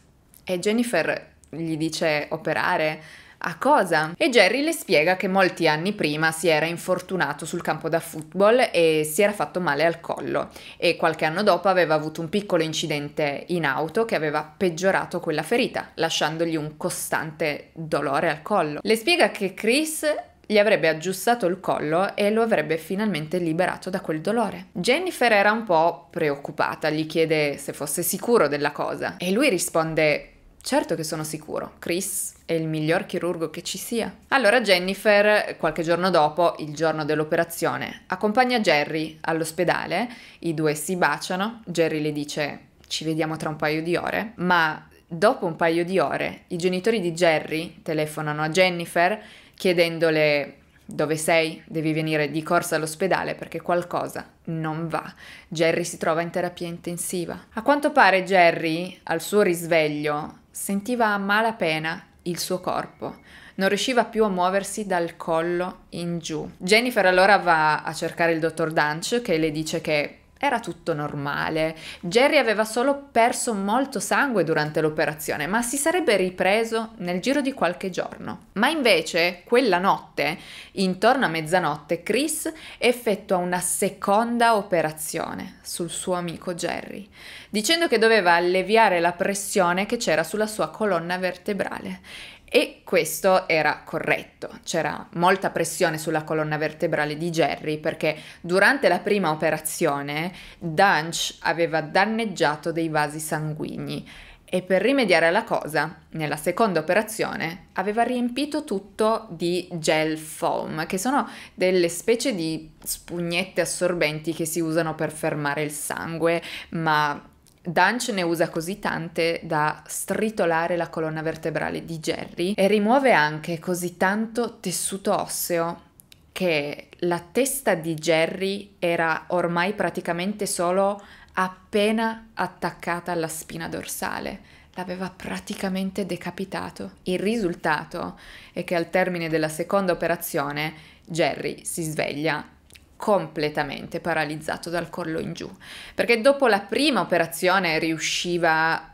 E Jennifer gli dice operare. A cosa? E Jerry le spiega che molti anni prima si era infortunato sul campo da football e si era fatto male al collo e qualche anno dopo aveva avuto un piccolo incidente in auto che aveva peggiorato quella ferita, lasciandogli un costante dolore al collo. Le spiega che Chris gli avrebbe aggiustato il collo e lo avrebbe finalmente liberato da quel dolore. Jennifer era un po' preoccupata, gli chiede se fosse sicuro della cosa e lui risponde Certo che sono sicuro, Chris è il miglior chirurgo che ci sia. Allora Jennifer, qualche giorno dopo, il giorno dell'operazione, accompagna Jerry all'ospedale, i due si baciano, Jerry le dice ci vediamo tra un paio di ore, ma dopo un paio di ore i genitori di Jerry telefonano a Jennifer chiedendole dove sei? Devi venire di corsa all'ospedale perché qualcosa non va. Jerry si trova in terapia intensiva. A quanto pare Jerry, al suo risveglio, sentiva a malapena il suo corpo. Non riusciva più a muoversi dal collo in giù. Jennifer allora va a cercare il dottor Dunch che le dice che era tutto normale. Jerry aveva solo perso molto sangue durante l'operazione, ma si sarebbe ripreso nel giro di qualche giorno. Ma invece, quella notte, intorno a mezzanotte, Chris effettua una seconda operazione sul suo amico Jerry, dicendo che doveva alleviare la pressione che c'era sulla sua colonna vertebrale e questo era corretto, c'era molta pressione sulla colonna vertebrale di Jerry perché durante la prima operazione Dunch aveva danneggiato dei vasi sanguigni e per rimediare alla cosa, nella seconda operazione, aveva riempito tutto di gel foam, che sono delle specie di spugnette assorbenti che si usano per fermare il sangue, ma Dunch ne usa così tante da stritolare la colonna vertebrale di Jerry e rimuove anche così tanto tessuto osseo che la testa di Jerry era ormai praticamente solo appena attaccata alla spina dorsale. L'aveva praticamente decapitato. Il risultato è che al termine della seconda operazione Jerry si sveglia completamente paralizzato dal collo in giù, perché dopo la prima operazione riusciva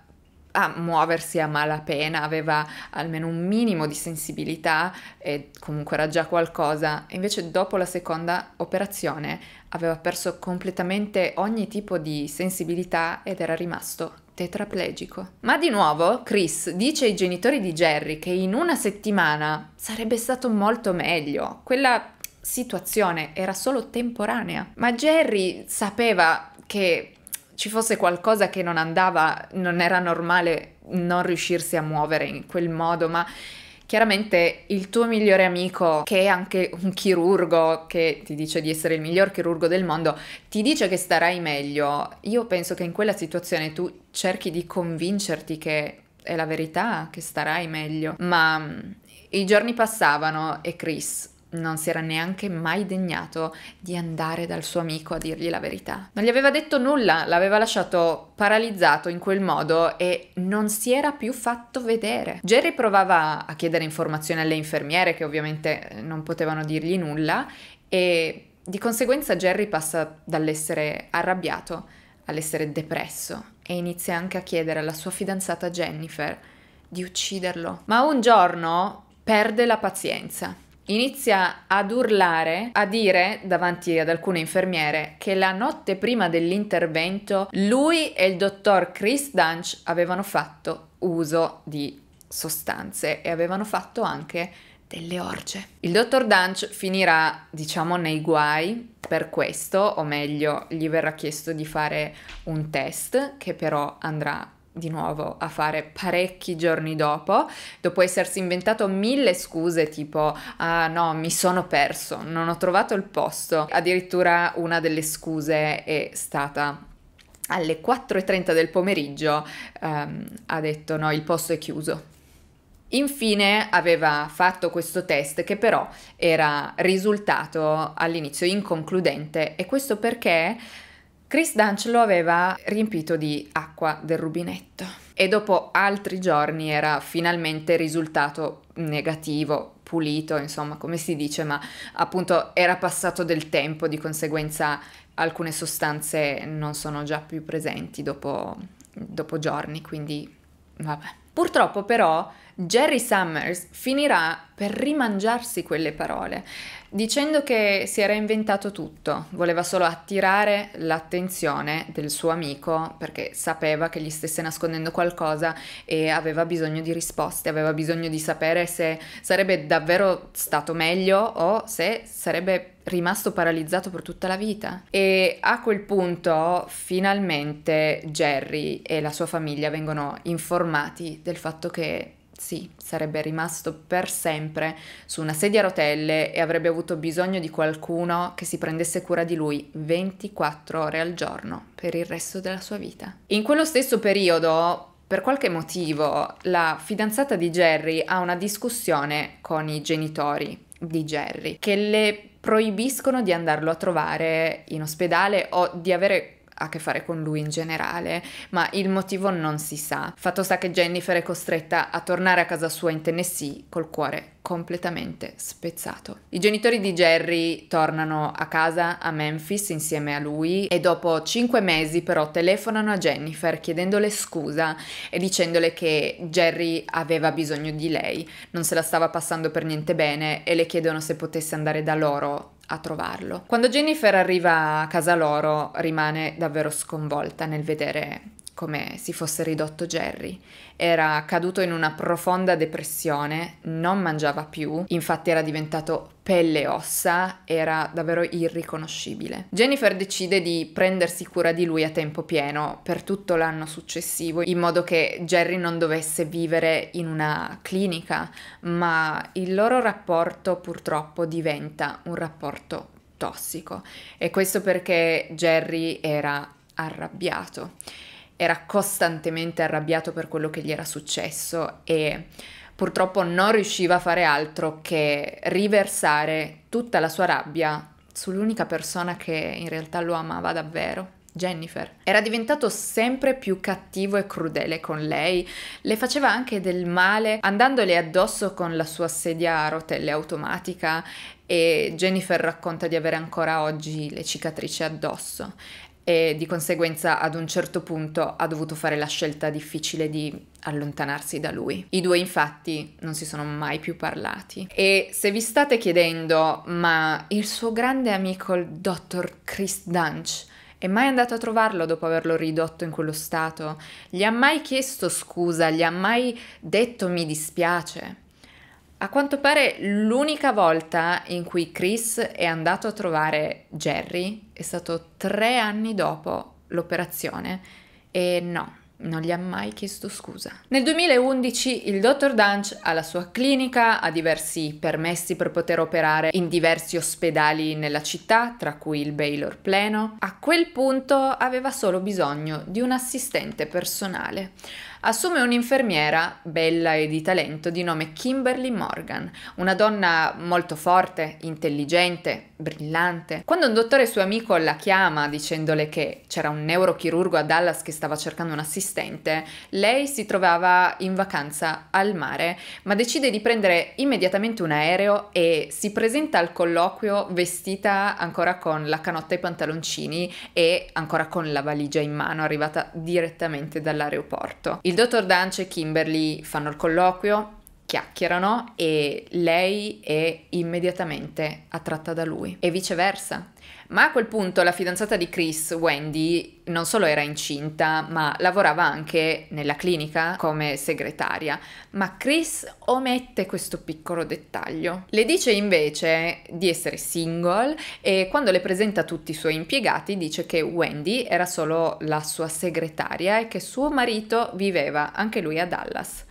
a muoversi a malapena, aveva almeno un minimo di sensibilità e comunque era già qualcosa, invece dopo la seconda operazione aveva perso completamente ogni tipo di sensibilità ed era rimasto tetraplegico. Ma di nuovo Chris dice ai genitori di Jerry che in una settimana sarebbe stato molto meglio, quella situazione era solo temporanea. Ma Jerry sapeva che ci fosse qualcosa che non andava, non era normale non riuscirsi a muovere in quel modo, ma chiaramente il tuo migliore amico, che è anche un chirurgo, che ti dice di essere il miglior chirurgo del mondo, ti dice che starai meglio. Io penso che in quella situazione tu cerchi di convincerti che è la verità, che starai meglio. Ma mm, i giorni passavano e Chris non si era neanche mai degnato di andare dal suo amico a dirgli la verità. Non gli aveva detto nulla, l'aveva lasciato paralizzato in quel modo e non si era più fatto vedere. Jerry provava a chiedere informazioni alle infermiere che ovviamente eh, non potevano dirgli nulla e di conseguenza Jerry passa dall'essere arrabbiato all'essere depresso e inizia anche a chiedere alla sua fidanzata Jennifer di ucciderlo. Ma un giorno perde la pazienza Inizia ad urlare, a dire davanti ad alcune infermiere che la notte prima dell'intervento lui e il dottor Chris Dunch avevano fatto uso di sostanze e avevano fatto anche delle orge. Il dottor Dunch finirà, diciamo, nei guai per questo, o meglio, gli verrà chiesto di fare un test che però andrà di nuovo a fare parecchi giorni dopo, dopo essersi inventato mille scuse tipo ah no, mi sono perso, non ho trovato il posto. Addirittura una delle scuse è stata alle 4.30 del pomeriggio ehm, ha detto no, il posto è chiuso. Infine aveva fatto questo test che però era risultato all'inizio inconcludente e questo perché Chris Dunch lo aveva riempito di acqua del rubinetto e dopo altri giorni era finalmente risultato negativo, pulito, insomma, come si dice, ma appunto era passato del tempo, di conseguenza alcune sostanze non sono già più presenti dopo, dopo giorni, quindi vabbè. Purtroppo però Jerry Summers finirà per rimangiarsi quelle parole, dicendo che si era inventato tutto, voleva solo attirare l'attenzione del suo amico perché sapeva che gli stesse nascondendo qualcosa e aveva bisogno di risposte, aveva bisogno di sapere se sarebbe davvero stato meglio o se sarebbe rimasto paralizzato per tutta la vita. E a quel punto finalmente Jerry e la sua famiglia vengono informati del fatto che sì, sarebbe rimasto per sempre su una sedia a rotelle e avrebbe avuto bisogno di qualcuno che si prendesse cura di lui 24 ore al giorno per il resto della sua vita. In quello stesso periodo, per qualche motivo, la fidanzata di Jerry ha una discussione con i genitori di Jerry che le proibiscono di andarlo a trovare in ospedale o di avere a che fare con lui in generale, ma il motivo non si sa. Fatto sta che Jennifer è costretta a tornare a casa sua in Tennessee col cuore completamente spezzato. I genitori di Jerry tornano a casa a Memphis insieme a lui e dopo cinque mesi però telefonano a Jennifer chiedendole scusa e dicendole che Jerry aveva bisogno di lei, non se la stava passando per niente bene e le chiedono se potesse andare da loro a trovarlo. Quando Jennifer arriva a casa loro rimane davvero sconvolta nel vedere come si fosse ridotto Jerry era caduto in una profonda depressione, non mangiava più, infatti era diventato pelle e ossa, era davvero irriconoscibile. Jennifer decide di prendersi cura di lui a tempo pieno per tutto l'anno successivo, in modo che Jerry non dovesse vivere in una clinica, ma il loro rapporto purtroppo diventa un rapporto tossico e questo perché Jerry era arrabbiato era costantemente arrabbiato per quello che gli era successo e purtroppo non riusciva a fare altro che riversare tutta la sua rabbia sull'unica persona che in realtà lo amava davvero. Jennifer. Era diventato sempre più cattivo e crudele con lei, le faceva anche del male andandole addosso con la sua sedia a rotelle automatica e Jennifer racconta di avere ancora oggi le cicatrici addosso e di conseguenza ad un certo punto ha dovuto fare la scelta difficile di allontanarsi da lui. I due infatti non si sono mai più parlati. E se vi state chiedendo ma il suo grande amico il dottor Chris Dunch è mai andato a trovarlo dopo averlo ridotto in quello stato? Gli ha mai chiesto scusa? Gli ha mai detto mi dispiace? A quanto pare l'unica volta in cui Chris è andato a trovare Jerry è stato tre anni dopo l'operazione e no, non gli ha mai chiesto scusa. Nel 2011 il dottor Dunch ha la sua clinica, ha diversi permessi per poter operare in diversi ospedali nella città, tra cui il Baylor Pleno. A quel punto aveva solo bisogno di un assistente personale assume un'infermiera, bella e di talento, di nome Kimberly Morgan, una donna molto forte, intelligente, brillante. Quando un dottore suo amico la chiama dicendole che c'era un neurochirurgo a Dallas che stava cercando un assistente, lei si trovava in vacanza al mare, ma decide di prendere immediatamente un aereo e si presenta al colloquio vestita ancora con la canotta e i pantaloncini e ancora con la valigia in mano arrivata direttamente dall'aeroporto. Il dottor Dance e Kimberly fanno il colloquio, chiacchierano e lei è immediatamente attratta da lui e viceversa. Ma a quel punto la fidanzata di Chris, Wendy, non solo era incinta, ma lavorava anche nella clinica come segretaria. Ma Chris omette questo piccolo dettaglio. Le dice invece di essere single e quando le presenta tutti i suoi impiegati dice che Wendy era solo la sua segretaria e che suo marito viveva anche lui a Dallas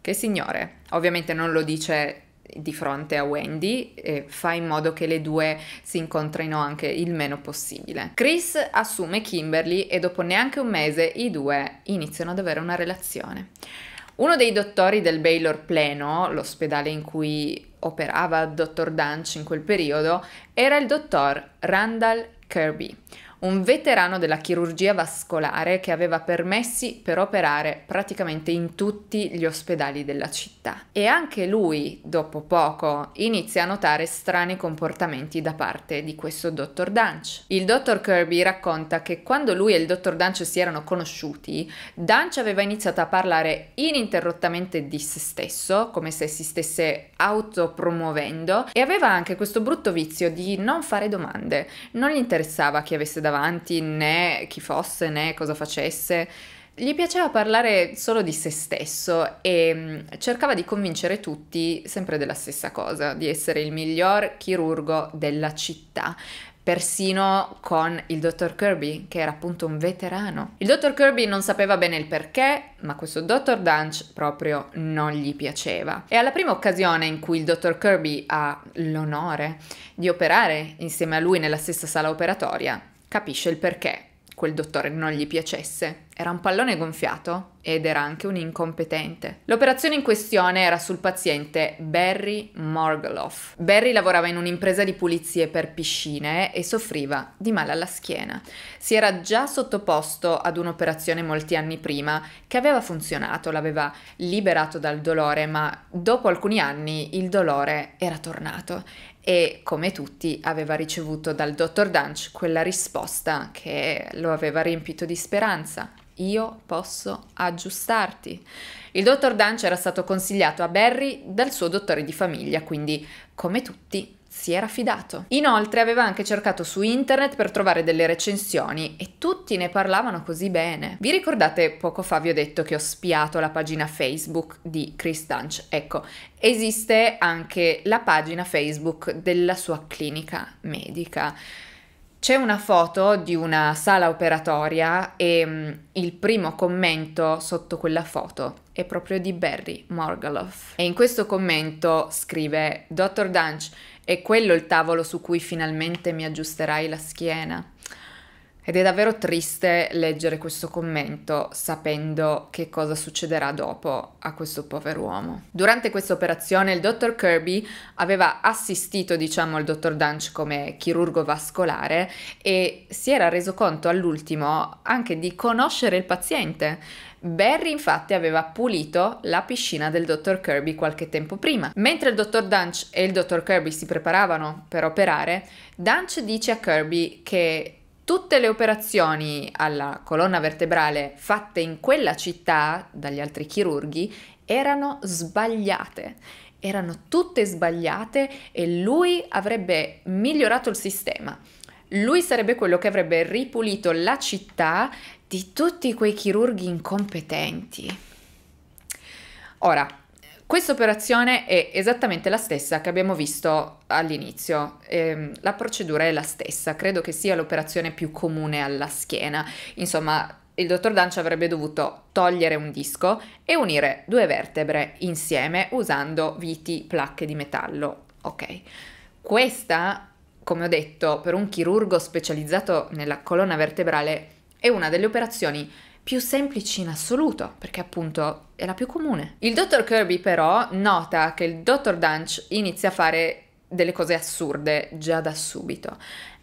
che signore, ovviamente non lo dice di fronte a Wendy e fa in modo che le due si incontrino anche il meno possibile. Chris assume Kimberly e dopo neanche un mese i due iniziano ad avere una relazione. Uno dei dottori del Baylor Pleno, l'ospedale in cui operava il dottor Dunch in quel periodo, era il dottor Randall Kirby, un veterano della chirurgia vascolare che aveva permessi per operare praticamente in tutti gli ospedali della città. E anche lui, dopo poco, inizia a notare strani comportamenti da parte di questo dottor Dunch. Il dottor Kirby racconta che quando lui e il dottor Dunch si erano conosciuti, Dunch aveva iniziato a parlare ininterrottamente di se stesso, come se si stesse autopromuovendo, e aveva anche questo brutto vizio di non fare domande. Non gli interessava chi avesse da davanti né chi fosse né cosa facesse. Gli piaceva parlare solo di se stesso e mm, cercava di convincere tutti sempre della stessa cosa, di essere il miglior chirurgo della città persino con il dottor Kirby, che era appunto un veterano. Il dottor Kirby non sapeva bene il perché, ma questo dottor Dunch proprio non gli piaceva. E alla prima occasione in cui il dottor Kirby ha l'onore di operare insieme a lui nella stessa sala operatoria, Capisce il perché quel dottore non gli piacesse. Era un pallone gonfiato ed era anche un incompetente. L'operazione in questione era sul paziente Barry Morgoloff. Barry lavorava in un'impresa di pulizie per piscine e soffriva di male alla schiena. Si era già sottoposto ad un'operazione molti anni prima che aveva funzionato, l'aveva liberato dal dolore, ma dopo alcuni anni il dolore era tornato e come tutti aveva ricevuto dal dottor Dunch quella risposta che lo aveva riempito di speranza. Io posso aggiustarti. Il dottor Dunch era stato consigliato a Barry dal suo dottore di famiglia, quindi come tutti si era fidato. Inoltre aveva anche cercato su internet per trovare delle recensioni e tutti ne parlavano così bene. Vi ricordate poco fa vi ho detto che ho spiato la pagina Facebook di Chris Dunch? Ecco, esiste anche la pagina Facebook della sua clinica medica. C'è una foto di una sala operatoria e mm, il primo commento sotto quella foto è proprio di Barry Morgaloff. E in questo commento scrive: Dottor Dunch, è quello il tavolo su cui finalmente mi aggiusterai la schiena. Ed è davvero triste leggere questo commento sapendo che cosa succederà dopo a questo povero uomo. Durante questa operazione il dottor Kirby aveva assistito, diciamo, il dottor Dunch come chirurgo vascolare e si era reso conto all'ultimo anche di conoscere il paziente Barry infatti aveva pulito la piscina del dottor Kirby qualche tempo prima. Mentre il dottor Dunch e il dottor Kirby si preparavano per operare, Dunch dice a Kirby che tutte le operazioni alla colonna vertebrale fatte in quella città dagli altri chirurghi erano sbagliate. Erano tutte sbagliate e lui avrebbe migliorato il sistema. Lui sarebbe quello che avrebbe ripulito la città di tutti quei chirurghi incompetenti. Ora, questa operazione è esattamente la stessa che abbiamo visto all'inizio. Eh, la procedura è la stessa, credo che sia l'operazione più comune alla schiena. Insomma, il dottor Dunch avrebbe dovuto togliere un disco e unire due vertebre insieme usando viti, placche di metallo. Ok. Questa, come ho detto, per un chirurgo specializzato nella colonna vertebrale è una delle operazioni più semplici in assoluto, perché appunto è la più comune. Il dottor Kirby però nota che il dottor Dunch inizia a fare delle cose assurde già da subito.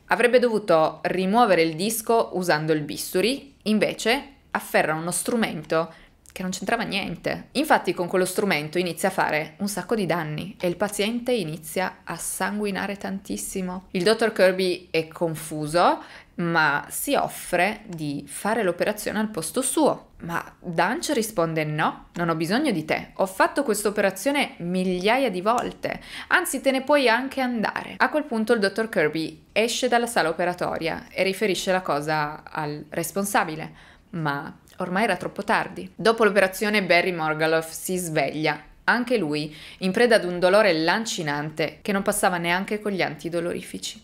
Avrebbe dovuto rimuovere il disco usando il bisturi, invece afferra uno strumento che non c'entrava niente. Infatti con quello strumento inizia a fare un sacco di danni e il paziente inizia a sanguinare tantissimo. Il dottor Kirby è confuso ma si offre di fare l'operazione al posto suo. Ma Dunch risponde no, non ho bisogno di te, ho fatto questa operazione migliaia di volte, anzi te ne puoi anche andare. A quel punto il dottor Kirby esce dalla sala operatoria e riferisce la cosa al responsabile, ma Ormai era troppo tardi. Dopo l'operazione Barry Morgaloff si sveglia, anche lui, in preda ad un dolore lancinante che non passava neanche con gli antidolorifici.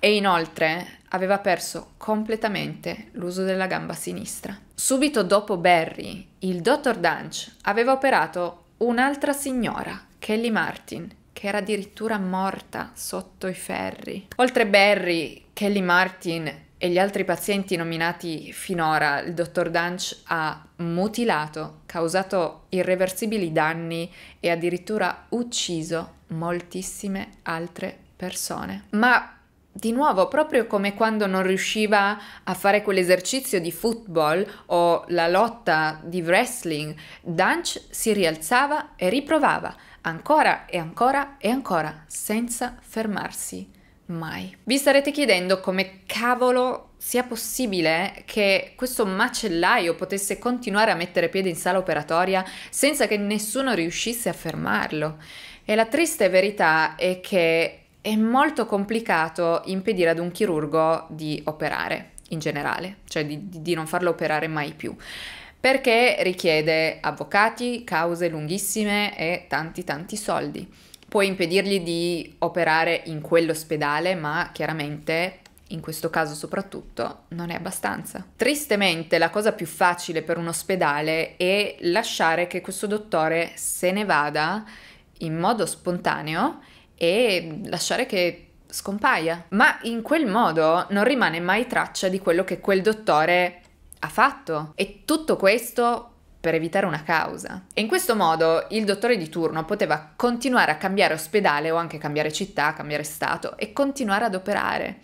E inoltre aveva perso completamente l'uso della gamba sinistra. Subito dopo Barry, il dottor Dunch aveva operato un'altra signora, Kelly Martin, che era addirittura morta sotto i ferri. Oltre Barry, Kelly Martin e gli altri pazienti nominati finora, il dottor Dunch ha mutilato, causato irreversibili danni e addirittura ucciso moltissime altre persone. Ma di nuovo, proprio come quando non riusciva a fare quell'esercizio di football o la lotta di wrestling, Dunch si rialzava e riprovava ancora e ancora e ancora, senza fermarsi mai. Vi starete chiedendo come cavolo sia possibile che questo macellaio potesse continuare a mettere piede in sala operatoria senza che nessuno riuscisse a fermarlo. E la triste verità è che è molto complicato impedire ad un chirurgo di operare in generale, cioè di, di non farlo operare mai più perché richiede avvocati, cause lunghissime e tanti tanti soldi puoi impedirgli di operare in quell'ospedale, ma chiaramente in questo caso soprattutto, non è abbastanza. Tristemente la cosa più facile per un ospedale è lasciare che questo dottore se ne vada in modo spontaneo e lasciare che scompaia. Ma in quel modo non rimane mai traccia di quello che quel dottore ha fatto. E tutto questo per evitare una causa. E in questo modo il dottore di turno poteva continuare a cambiare ospedale o anche cambiare città, cambiare stato e continuare ad operare.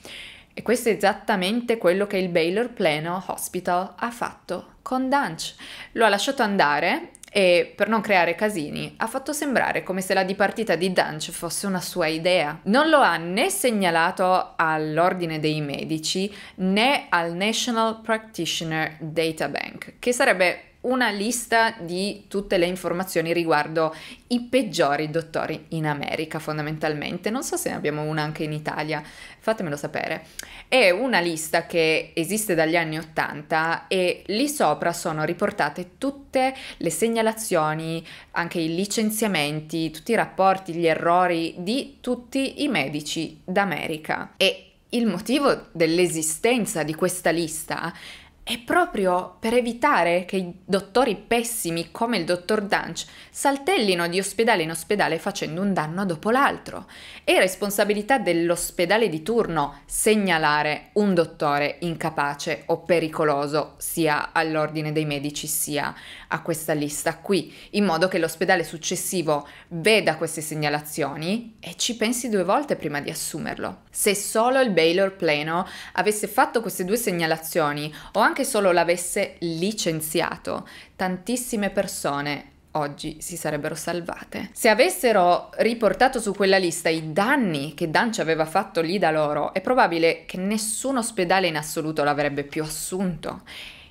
E questo è esattamente quello che il Baylor Pleno Hospital ha fatto con Dunch. Lo ha lasciato andare e, per non creare casini, ha fatto sembrare come se la dipartita di Dunch fosse una sua idea. Non lo ha né segnalato all'Ordine dei Medici né al National Practitioner Data Bank, che sarebbe una lista di tutte le informazioni riguardo i peggiori dottori in America fondamentalmente, non so se ne abbiamo una anche in Italia, fatemelo sapere. È una lista che esiste dagli anni 80 e lì sopra sono riportate tutte le segnalazioni, anche i licenziamenti, tutti i rapporti, gli errori di tutti i medici d'America. E il motivo dell'esistenza di questa lista è è proprio per evitare che dottori pessimi come il dottor Dunch saltellino di ospedale in ospedale facendo un danno dopo l'altro. È responsabilità dell'ospedale di turno segnalare un dottore incapace o pericoloso sia all'ordine dei medici sia a questa lista qui, in modo che l'ospedale successivo veda queste segnalazioni e ci pensi due volte prima di assumerlo. Se solo il Baylor Pleno avesse fatto queste due segnalazioni o anche anche solo l'avesse licenziato, tantissime persone oggi si sarebbero salvate. Se avessero riportato su quella lista i danni che Danci aveva fatto lì da loro, è probabile che nessun ospedale in assoluto l'avrebbe più assunto.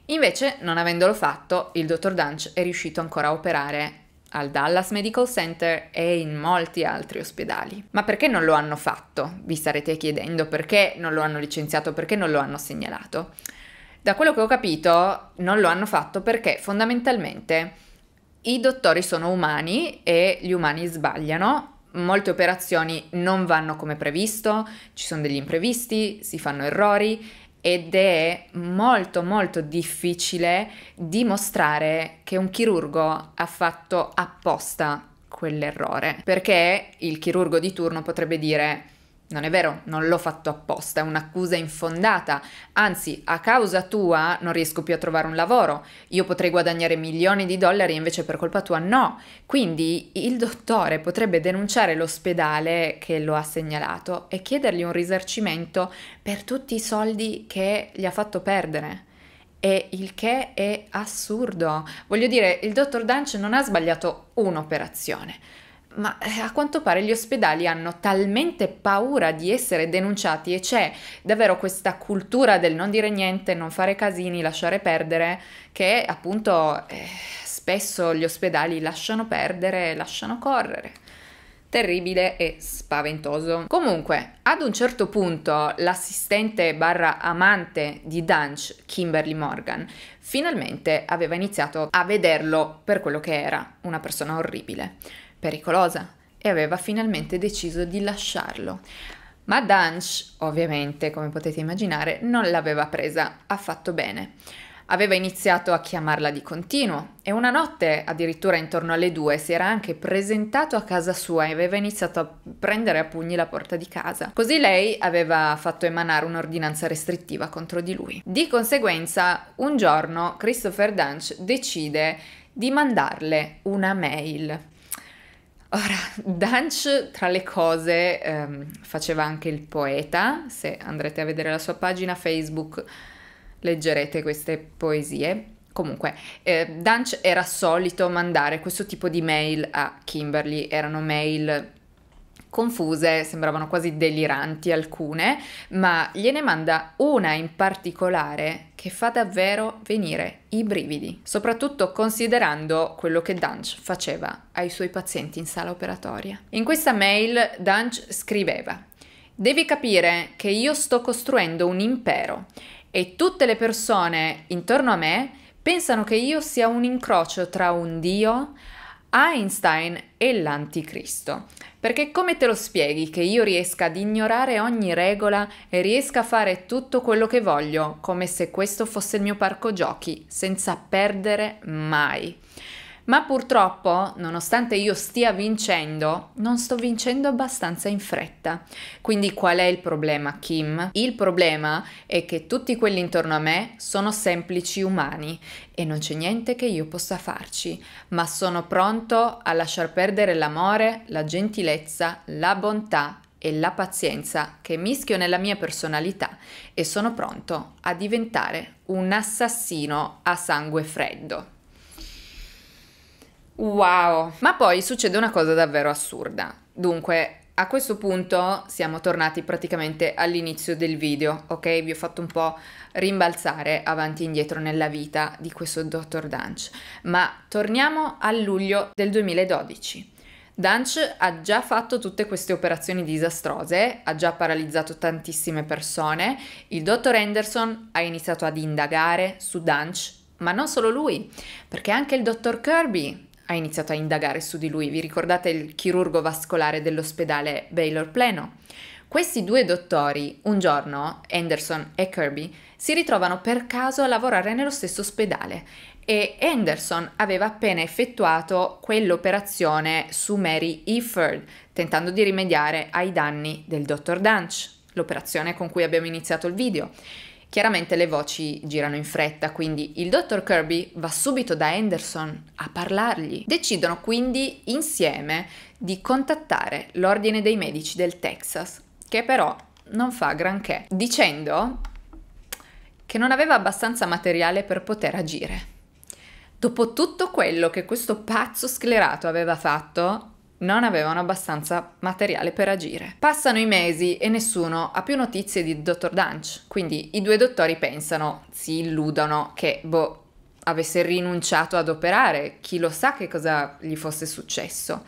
Invece, non avendolo fatto, il dottor Dunch è riuscito ancora a operare al Dallas Medical Center e in molti altri ospedali. Ma perché non lo hanno fatto? Vi starete chiedendo perché non lo hanno licenziato, perché non lo hanno segnalato. Da quello che ho capito, non lo hanno fatto perché fondamentalmente i dottori sono umani e gli umani sbagliano. Molte operazioni non vanno come previsto, ci sono degli imprevisti, si fanno errori ed è molto molto difficile dimostrare che un chirurgo ha fatto apposta quell'errore, perché il chirurgo di turno potrebbe dire non è vero, non l'ho fatto apposta, è un'accusa infondata. Anzi, a causa tua non riesco più a trovare un lavoro. Io potrei guadagnare milioni di dollari invece per colpa tua no. Quindi il dottore potrebbe denunciare l'ospedale che lo ha segnalato e chiedergli un risarcimento per tutti i soldi che gli ha fatto perdere. E il che è assurdo. Voglio dire, il dottor Dunch non ha sbagliato un'operazione ma eh, a quanto pare gli ospedali hanno talmente paura di essere denunciati e c'è davvero questa cultura del non dire niente, non fare casini, lasciare perdere, che appunto eh, spesso gli ospedali lasciano perdere, lasciano correre. Terribile e spaventoso. Comunque, ad un certo punto, l'assistente barra amante di Dunch, Kimberly Morgan, finalmente aveva iniziato a vederlo per quello che era, una persona orribile pericolosa e aveva finalmente deciso di lasciarlo. Ma Dunch, ovviamente, come potete immaginare, non l'aveva presa affatto bene. Aveva iniziato a chiamarla di continuo e una notte, addirittura intorno alle due, si era anche presentato a casa sua e aveva iniziato a prendere a pugni la porta di casa. Così lei aveva fatto emanare un'ordinanza restrittiva contro di lui. Di conseguenza, un giorno Christopher Dunch decide di mandarle una mail. Ora, (laughs) Dunch tra le cose ehm, faceva anche il poeta, se andrete a vedere la sua pagina Facebook leggerete queste poesie. Comunque, eh, Dunch era solito mandare questo tipo di mail a Kimberly, erano mail confuse, sembravano quasi deliranti alcune, ma gliene manda una in particolare che fa davvero venire i brividi, soprattutto considerando quello che Dunch faceva ai suoi pazienti in sala operatoria. In questa mail Dunch scriveva Devi capire che io sto costruendo un impero e tutte le persone intorno a me pensano che io sia un incrocio tra un dio, Einstein e l'anticristo. Perché come te lo spieghi che io riesca ad ignorare ogni regola e riesca a fare tutto quello che voglio, come se questo fosse il mio parco giochi, senza perdere mai? Ma purtroppo, nonostante io stia vincendo, non sto vincendo abbastanza in fretta. Quindi qual è il problema, Kim? Il problema è che tutti quelli intorno a me sono semplici umani e non c'è niente che io possa farci, ma sono pronto a lasciar perdere l'amore, la gentilezza, la bontà e la pazienza che mischio nella mia personalità e sono pronto a diventare un assassino a sangue freddo. Wow! Ma poi succede una cosa davvero assurda. Dunque, a questo punto siamo tornati praticamente all'inizio del video, ok? Vi ho fatto un po' rimbalzare avanti e indietro nella vita di questo dottor Dunch, ma torniamo a luglio del 2012. Dunch ha già fatto tutte queste operazioni disastrose, ha già paralizzato tantissime persone, il dottor Anderson ha iniziato ad indagare su Dunch, ma non solo lui, perché anche il dottor Kirby ha iniziato a indagare su di lui. Vi ricordate il chirurgo vascolare dell'ospedale Baylor Pleno? Questi due dottori, un giorno, Anderson e Kirby, si ritrovano per caso a lavorare nello stesso ospedale e Anderson aveva appena effettuato quell'operazione su Mary Efford, tentando di rimediare ai danni del dottor Dunch, l'operazione con cui abbiamo iniziato il video. Chiaramente le voci girano in fretta, quindi il dottor Kirby va subito da Anderson a parlargli. Decidono quindi insieme di contattare l'ordine dei medici del Texas, che però non fa granché, dicendo che non aveva abbastanza materiale per poter agire. Dopo tutto quello che questo pazzo sclerato aveva fatto, non avevano abbastanza materiale per agire. Passano i mesi e nessuno ha più notizie di dottor Dunch, quindi i due dottori pensano, si illudono che boh avesse rinunciato ad operare, chi lo sa che cosa gli fosse successo.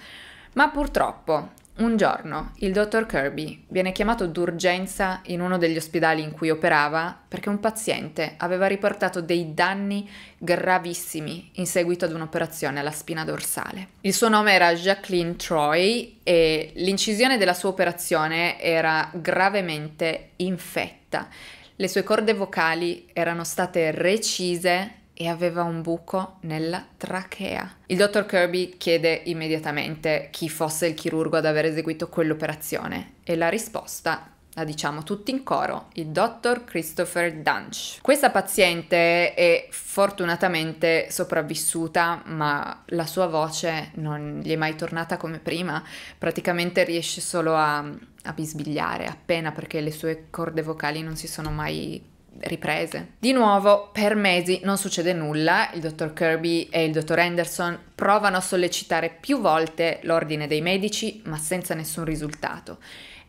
Ma purtroppo un giorno il dottor Kirby viene chiamato d'urgenza in uno degli ospedali in cui operava perché un paziente aveva riportato dei danni gravissimi in seguito ad un'operazione alla spina dorsale. Il suo nome era Jacqueline Troy e l'incisione della sua operazione era gravemente infetta. Le sue corde vocali erano state recise e aveva un buco nella trachea. Il dottor Kirby chiede immediatamente chi fosse il chirurgo ad aver eseguito quell'operazione e la risposta la diciamo tutti in coro, il dottor Christopher Dunch. Questa paziente è fortunatamente sopravvissuta, ma la sua voce non gli è mai tornata come prima, praticamente riesce solo a, a bisbigliare appena perché le sue corde vocali non si sono mai riprese. Di nuovo, per mesi non succede nulla, il dottor Kirby e il dottor Anderson provano a sollecitare più volte l'ordine dei medici, ma senza nessun risultato.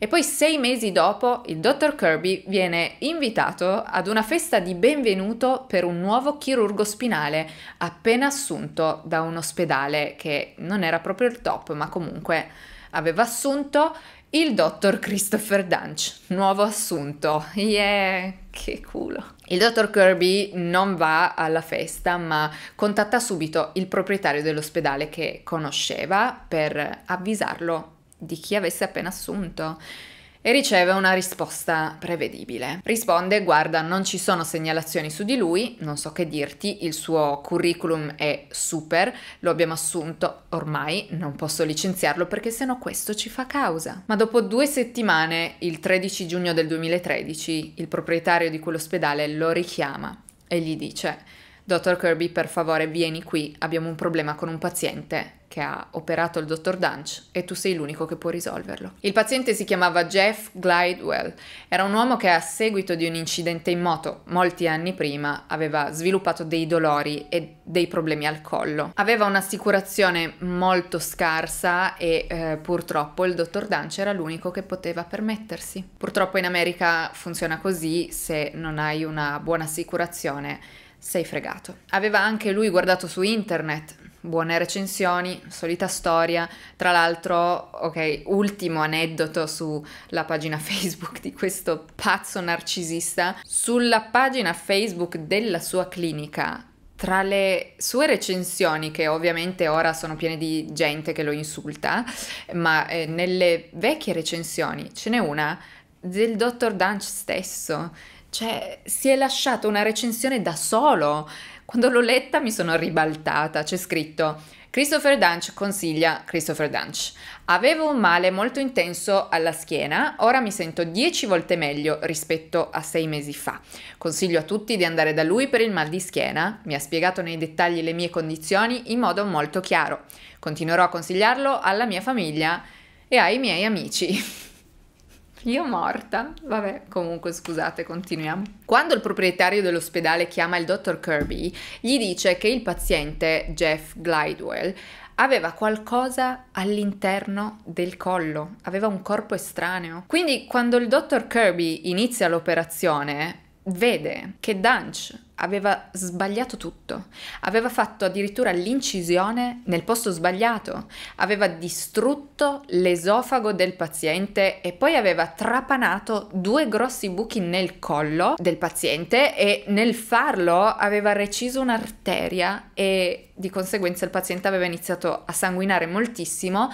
E poi sei mesi dopo il dottor Kirby viene invitato ad una festa di benvenuto per un nuovo chirurgo spinale appena assunto da un ospedale che non era proprio il top, ma comunque aveva assunto il dottor Christopher Dunch, nuovo assunto. Yeah, che culo. Il dottor Kirby non va alla festa, ma contatta subito il proprietario dell'ospedale che conosceva per avvisarlo di chi avesse appena assunto e riceve una risposta prevedibile. Risponde, guarda, non ci sono segnalazioni su di lui, non so che dirti, il suo curriculum è super, lo abbiamo assunto, ormai non posso licenziarlo perché sennò questo ci fa causa. Ma dopo due settimane, il 13 giugno del 2013, il proprietario di quell'ospedale lo richiama e gli dice Dottor Kirby, per favore, vieni qui, abbiamo un problema con un paziente che ha operato il dottor Dunch e tu sei l'unico che può risolverlo. Il paziente si chiamava Jeff Glidewell, era un uomo che a seguito di un incidente in moto molti anni prima aveva sviluppato dei dolori e dei problemi al collo. Aveva un'assicurazione molto scarsa e eh, purtroppo il dottor Dunch era l'unico che poteva permettersi. Purtroppo in America funziona così, se non hai una buona assicurazione sei fregato. Aveva anche lui guardato su internet, buone recensioni, solita storia. Tra l'altro, ok, ultimo aneddoto sulla pagina (laughs) Facebook di questo pazzo narcisista. Sulla pagina Facebook della sua clinica, tra le sue recensioni, che ovviamente ora sono piene di gente che lo insulta, ma eh, nelle vecchie recensioni ce n'è una del dottor Dunch stesso cioè, si è lasciato una recensione da solo. Quando l'ho letta mi sono ribaltata, c'è scritto Christopher Dunch consiglia Christopher Dunch. Avevo un male molto intenso alla schiena, ora mi sento 10 volte meglio rispetto a sei mesi fa. Consiglio a tutti di andare da lui per il mal di schiena, mi ha spiegato nei dettagli le mie condizioni in modo molto chiaro. Continuerò a consigliarlo alla mia famiglia e ai miei amici. (laughs) Io morta. Vabbè, comunque scusate, continuiamo. Quando il proprietario dell'ospedale chiama il dottor Kirby, gli dice che il paziente, Jeff Glidewell, aveva qualcosa all'interno del collo, aveva un corpo estraneo. Quindi quando il dottor Kirby inizia l'operazione, vede che Dunch aveva sbagliato tutto, aveva fatto addirittura l'incisione nel posto sbagliato, aveva distrutto l'esofago del paziente e poi aveva trapanato due grossi buchi nel collo del paziente e nel farlo aveva reciso un'arteria e di conseguenza il paziente aveva iniziato a sanguinare moltissimo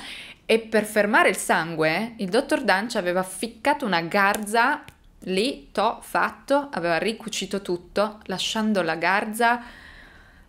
e per fermare il sangue il dottor Dunch aveva ficcato una garza Lì, to fatto, aveva ricucito tutto, lasciando la garza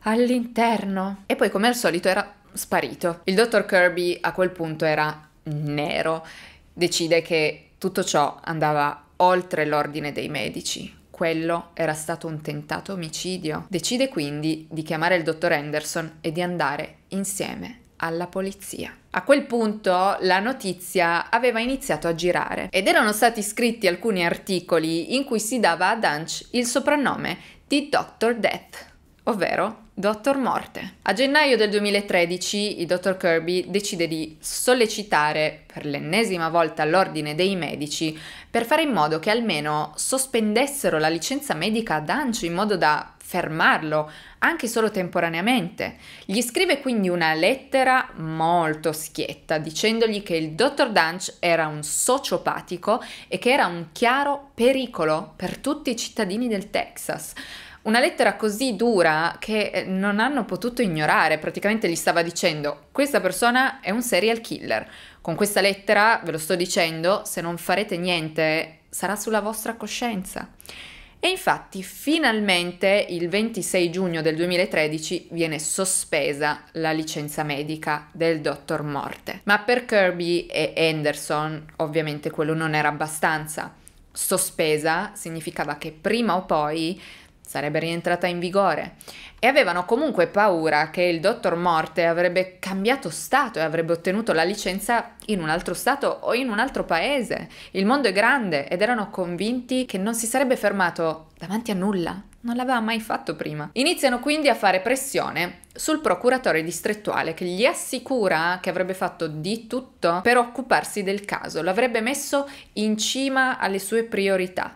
all'interno. E poi, come al solito, era sparito. Il dottor Kirby a quel punto era nero. Decide che tutto ciò andava oltre l'ordine dei medici. Quello era stato un tentato omicidio. Decide quindi di chiamare il dottor Anderson e di andare insieme alla polizia. A quel punto la notizia aveva iniziato a girare ed erano stati scritti alcuni articoli in cui si dava a Dunch il soprannome di Dr. Death, ovvero Dr. Morte. A gennaio del 2013 il dottor Kirby decide di sollecitare per l'ennesima volta l'ordine dei medici per fare in modo che almeno sospendessero la licenza medica a Dunch in modo da fermarlo, anche solo temporaneamente. Gli scrive quindi una lettera molto schietta, dicendogli che il dottor Dunch era un sociopatico e che era un chiaro pericolo per tutti i cittadini del Texas. Una lettera così dura che eh, non hanno potuto ignorare, praticamente gli stava dicendo questa persona è un serial killer. Con questa lettera, ve lo sto dicendo, se non farete niente sarà sulla vostra coscienza. E infatti finalmente il 26 giugno del 2013 viene sospesa la licenza medica del dottor Morte. Ma per Kirby e Anderson ovviamente quello non era abbastanza. Sospesa significava che prima o poi sarebbe rientrata in vigore e avevano comunque paura che il dottor Morte avrebbe cambiato stato e avrebbe ottenuto la licenza in un altro stato o in un altro paese. Il mondo è grande ed erano convinti che non si sarebbe fermato davanti a nulla. Non l'aveva mai fatto prima. Iniziano quindi a fare pressione sul procuratore distrettuale che gli assicura che avrebbe fatto di tutto per occuparsi del caso, l'avrebbe messo in cima alle sue priorità.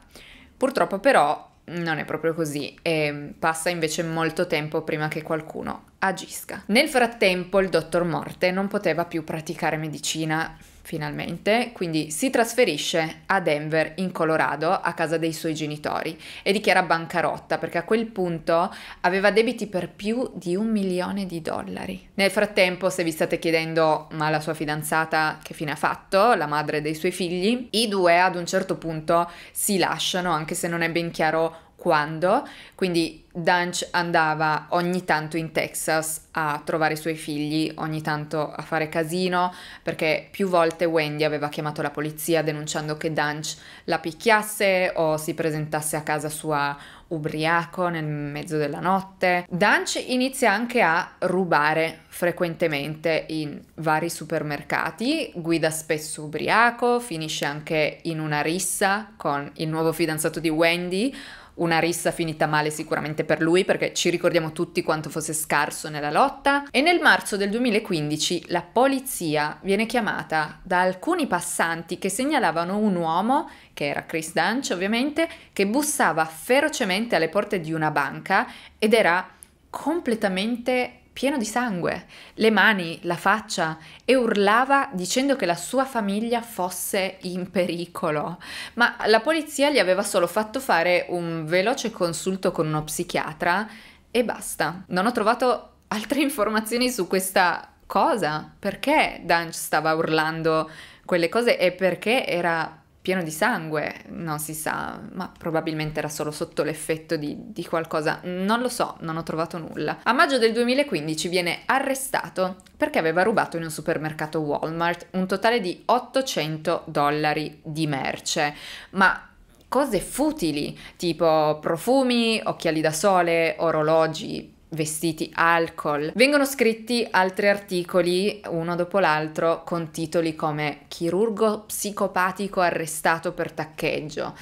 Purtroppo però non è proprio così e ehm, passa invece molto tempo prima che qualcuno agisca. Nel frattempo il dottor Morte non poteva più praticare medicina finalmente, quindi si trasferisce a Denver in Colorado a casa dei suoi genitori e dichiara bancarotta perché a quel punto aveva debiti per più di un milione di dollari. Nel frattempo, se vi state chiedendo ma la sua fidanzata che fine ha fatto, la madre dei suoi figli, i due ad un certo punto si lasciano anche se non è ben chiaro quando, quindi Dunch andava ogni tanto in Texas a trovare i suoi figli, ogni tanto a fare casino, perché più volte Wendy aveva chiamato la polizia denunciando che Dunch la picchiasse o si presentasse a casa sua ubriaco nel mezzo della notte. Dunch inizia anche a rubare frequentemente in vari supermercati, guida spesso ubriaco, finisce anche in una rissa con il nuovo fidanzato di Wendy, una rissa finita male sicuramente per lui perché ci ricordiamo tutti quanto fosse scarso nella lotta e nel marzo del 2015 la polizia viene chiamata da alcuni passanti che segnalavano un uomo, che era Chris Dunch ovviamente, che bussava ferocemente alle porte di una banca ed era completamente pieno di sangue, le mani, la faccia e urlava dicendo che la sua famiglia fosse in pericolo. Ma la polizia gli aveva solo fatto fare un veloce consulto con uno psichiatra e basta. Non ho trovato altre (laughs) informazioni su questa cosa, perché Dunch stava urlando quelle cose e perché era pieno di sangue, non si sa, ma probabilmente era solo sotto l'effetto di, di, qualcosa, non lo so, non ho trovato nulla. A maggio del 2015 viene arrestato perché aveva rubato in un supermercato Walmart un totale di 800 dollari di merce, ma cose futili tipo profumi, occhiali da sole, orologi, vestiti, alcol. Vengono scritti altri articoli, uno dopo l'altro, con titoli come Chirurgo psicopatico arrestato per taccheggio.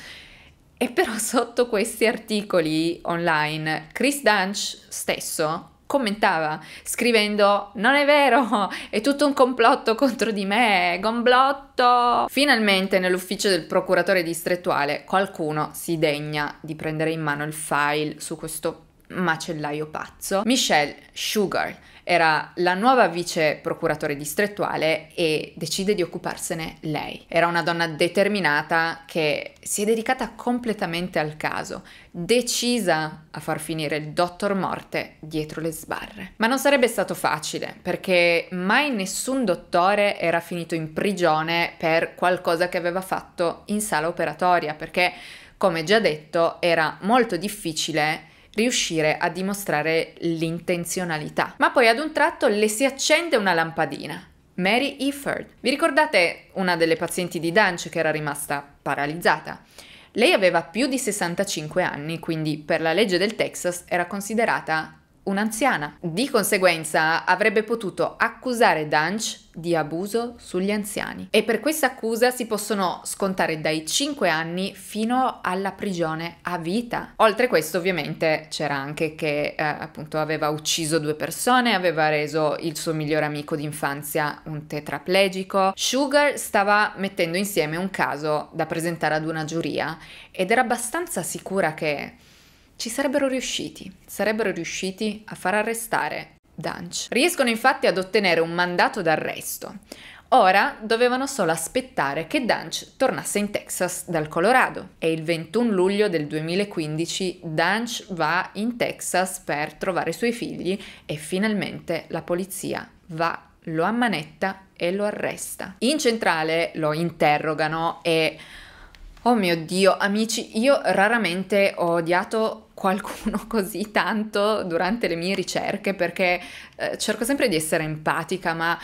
E però (laughs) sotto questi articoli online, Chris Dunch stesso commentava scrivendo non è vero, è tutto un complotto contro di me, gomblotto. Finalmente nell'ufficio del procuratore distrettuale qualcuno si degna di prendere in mano il file su questo macellaio pazzo, Michelle Sugar era la nuova vice procuratore distrettuale e decide di occuparsene lei. Era una donna determinata che si è dedicata completamente al caso, decisa a far finire il dottor Morte dietro le sbarre. Ma non sarebbe stato facile, perché mai nessun dottore era finito in prigione per qualcosa che aveva fatto in sala operatoria, perché come già detto era molto difficile riuscire a dimostrare l'intenzionalità. Ma poi ad un tratto le si accende una lampadina. Mary Efford. Vi ricordate una delle pazienti di Dunch che era rimasta paralizzata? Lei aveva più di 65 anni, quindi per la legge del Texas era considerata un'anziana. Di conseguenza avrebbe potuto accusare Dunch di abuso sugli anziani e per questa accusa si possono scontare dai 5 anni fino alla prigione a vita. Oltre questo ovviamente c'era anche che eh, appunto aveva ucciso due persone, aveva reso il suo migliore amico d'infanzia un tetraplegico. Sugar stava mettendo insieme un caso da presentare ad una giuria ed era abbastanza sicura che ci sarebbero riusciti, sarebbero riusciti a far arrestare Dunch. Riescono infatti ad ottenere un mandato d'arresto. Ora dovevano solo aspettare che Dunch tornasse in Texas dal Colorado e il 21 luglio del 2015 Dunch va in Texas per trovare i suoi figli e finalmente la polizia va, lo ammanetta e lo arresta. In centrale lo interrogano e Oh mio Dio, amici, io raramente ho odiato qualcuno (laughs) così tanto durante le mie ricerche perché eh, cerco sempre di essere empatica, ma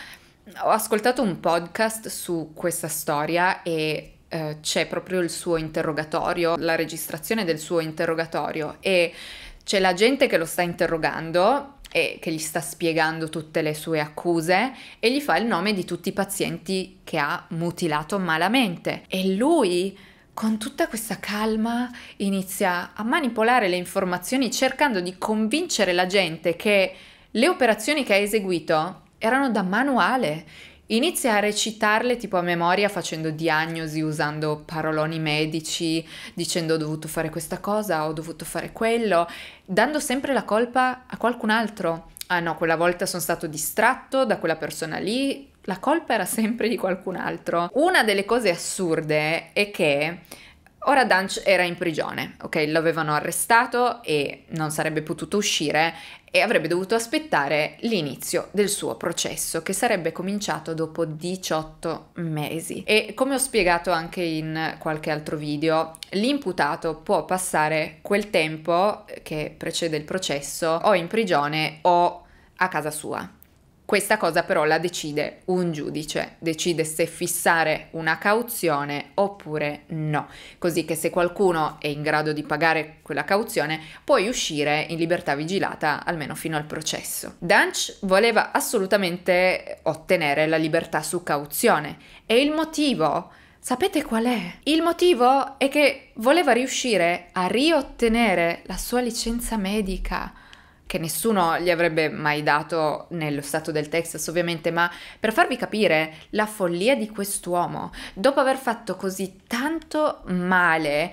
ho ascoltato un podcast su questa storia e eh, c'è proprio il suo interrogatorio, la registrazione del suo interrogatorio e c'è la gente che lo sta interrogando e che gli sta spiegando tutte le sue accuse e gli fa il nome di tutti i pazienti che ha mutilato malamente e lui con tutta questa calma inizia a manipolare le informazioni cercando di convincere la gente che le operazioni che ha eseguito erano da manuale. Inizia a recitarle tipo a memoria facendo diagnosi, usando paroloni medici, dicendo ho dovuto fare questa cosa, ho dovuto fare quello, dando sempre la colpa a qualcun altro. Ah no, quella volta sono stato distratto da quella persona lì, la colpa era sempre di qualcun altro. Una delle cose assurde è che Ora Dunch era in prigione, ok? L'avevano arrestato e non sarebbe potuto uscire e avrebbe dovuto aspettare l'inizio del suo processo che sarebbe cominciato dopo 18 mesi. E come ho spiegato anche in qualche altro video, l'imputato può passare quel tempo che precede il processo o in prigione o a casa sua. Questa cosa però la decide un giudice, decide se fissare una cauzione oppure no, così che se qualcuno è in grado di pagare quella cauzione puoi uscire in libertà vigilata almeno fino al processo. Dunch voleva assolutamente ottenere la libertà su cauzione e il motivo Sapete qual è? Il motivo è che voleva riuscire a riottenere la sua licenza medica che nessuno gli avrebbe mai dato nello stato del Texas ovviamente, ma per farvi capire la follia di quest'uomo, dopo aver fatto così tanto male,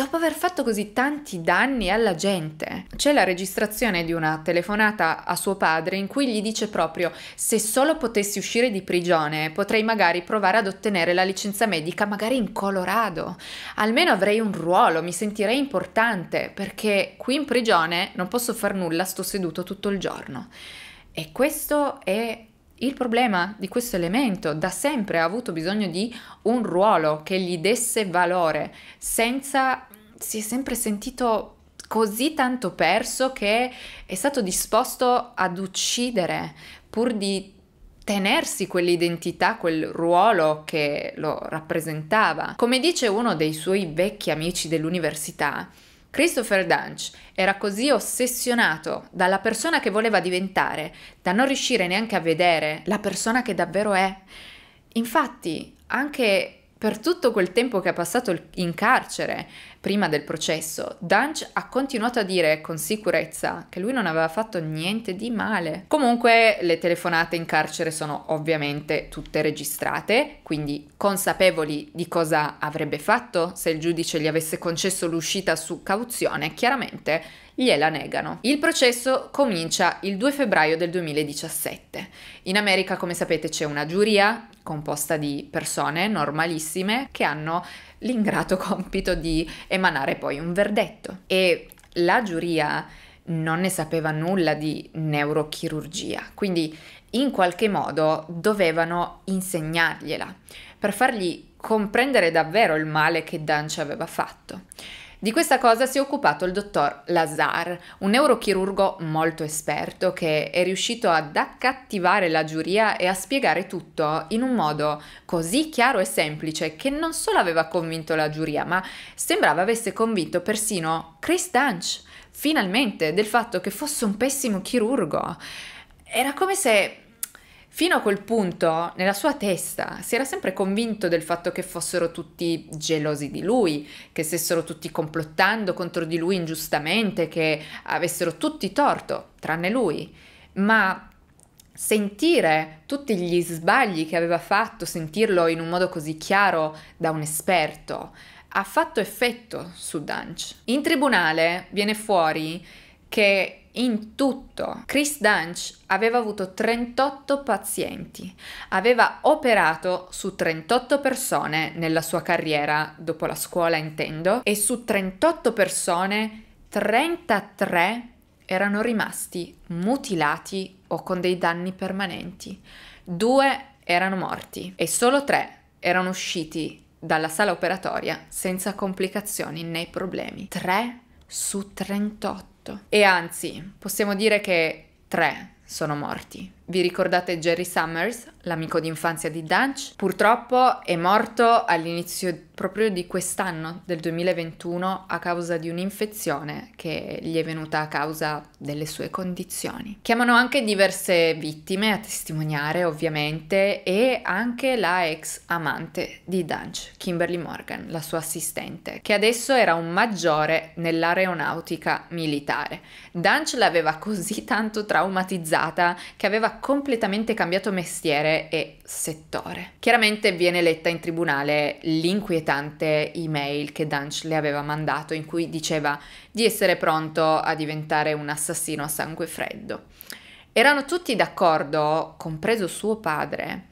dopo aver fatto così tanti danni alla gente. C'è la registrazione di una telefonata a suo padre in cui gli dice proprio se solo potessi uscire di prigione potrei magari provare ad ottenere la licenza medica magari in Colorado. Almeno avrei un ruolo, mi sentirei importante perché qui in prigione non posso far nulla, sto seduto tutto il giorno. E questo è il problema di questo elemento da sempre ha avuto bisogno di un ruolo che gli desse valore, senza si è sempre sentito così tanto perso che è stato disposto ad uccidere pur di tenersi quell'identità, quel ruolo che lo rappresentava. Come dice uno dei suoi vecchi amici dell'università, Christopher Dunch era così ossessionato dalla persona che voleva diventare da non riuscire neanche a vedere la persona che davvero è. Infatti, anche per tutto quel tempo che ha passato in carcere, prima del processo, Dunch ha continuato a dire con sicurezza che lui non aveva fatto niente di male. Comunque le telefonate in carcere sono ovviamente tutte registrate, quindi consapevoli di cosa avrebbe fatto se il giudice gli avesse concesso l'uscita su cauzione, chiaramente gliela negano. Il processo comincia il 2 febbraio del 2017. In America, come sapete, c'è una giuria composta di persone normalissime che hanno l'ingrato (laughs) compito di emanare poi un verdetto. E la giuria non ne sapeva nulla di neurochirurgia, quindi in qualche modo dovevano insegnargliela per fargli comprendere davvero il male che Dance aveva fatto. Di questa cosa si è occupato il dottor Lazar, un neurochirurgo molto esperto che è riuscito ad accattivare la giuria e a spiegare tutto in un modo così chiaro e semplice che non solo aveva convinto la giuria, ma sembrava avesse convinto persino Chris Dunch, finalmente, del fatto che fosse un pessimo chirurgo. Era come se Fino a quel punto, nella sua testa, si era sempre convinto del fatto che fossero tutti gelosi di lui, che stessero tutti complottando contro di lui ingiustamente, che avessero tutti torto, tranne lui. Ma sentire tutti gli sbagli che aveva fatto, sentirlo in un modo così chiaro da un esperto, ha fatto effetto su Dunch. In tribunale viene fuori che in tutto Chris Dunch aveva avuto 38 pazienti, aveva operato su 38 persone nella sua carriera, dopo la scuola intendo, e su 38 persone 33 erano rimasti mutilati o con dei danni permanenti, due erano morti e solo tre erano usciti dalla sala operatoria senza complicazioni né problemi. 3 su 38. E anzi, possiamo dire che tre sono morti. Vi ricordate Jerry Summers, l'amico d'infanzia di Dunch? Purtroppo è morto all'inizio proprio di quest'anno, del 2021, a causa di un'infezione che gli è venuta a causa delle sue condizioni. Chiamano anche diverse vittime a testimoniare, ovviamente, e anche la ex amante di Dunch, Kimberly Morgan, la sua assistente, che adesso era un maggiore nell'aeronautica militare. Dunch l'aveva così tanto traumatizzata che aveva completamente cambiato mestiere e settore. Chiaramente viene letta in tribunale l'inquietante email che Dunch le aveva mandato in cui diceva di essere pronto a diventare un assassino a sangue freddo. Erano tutti d'accordo, compreso suo padre,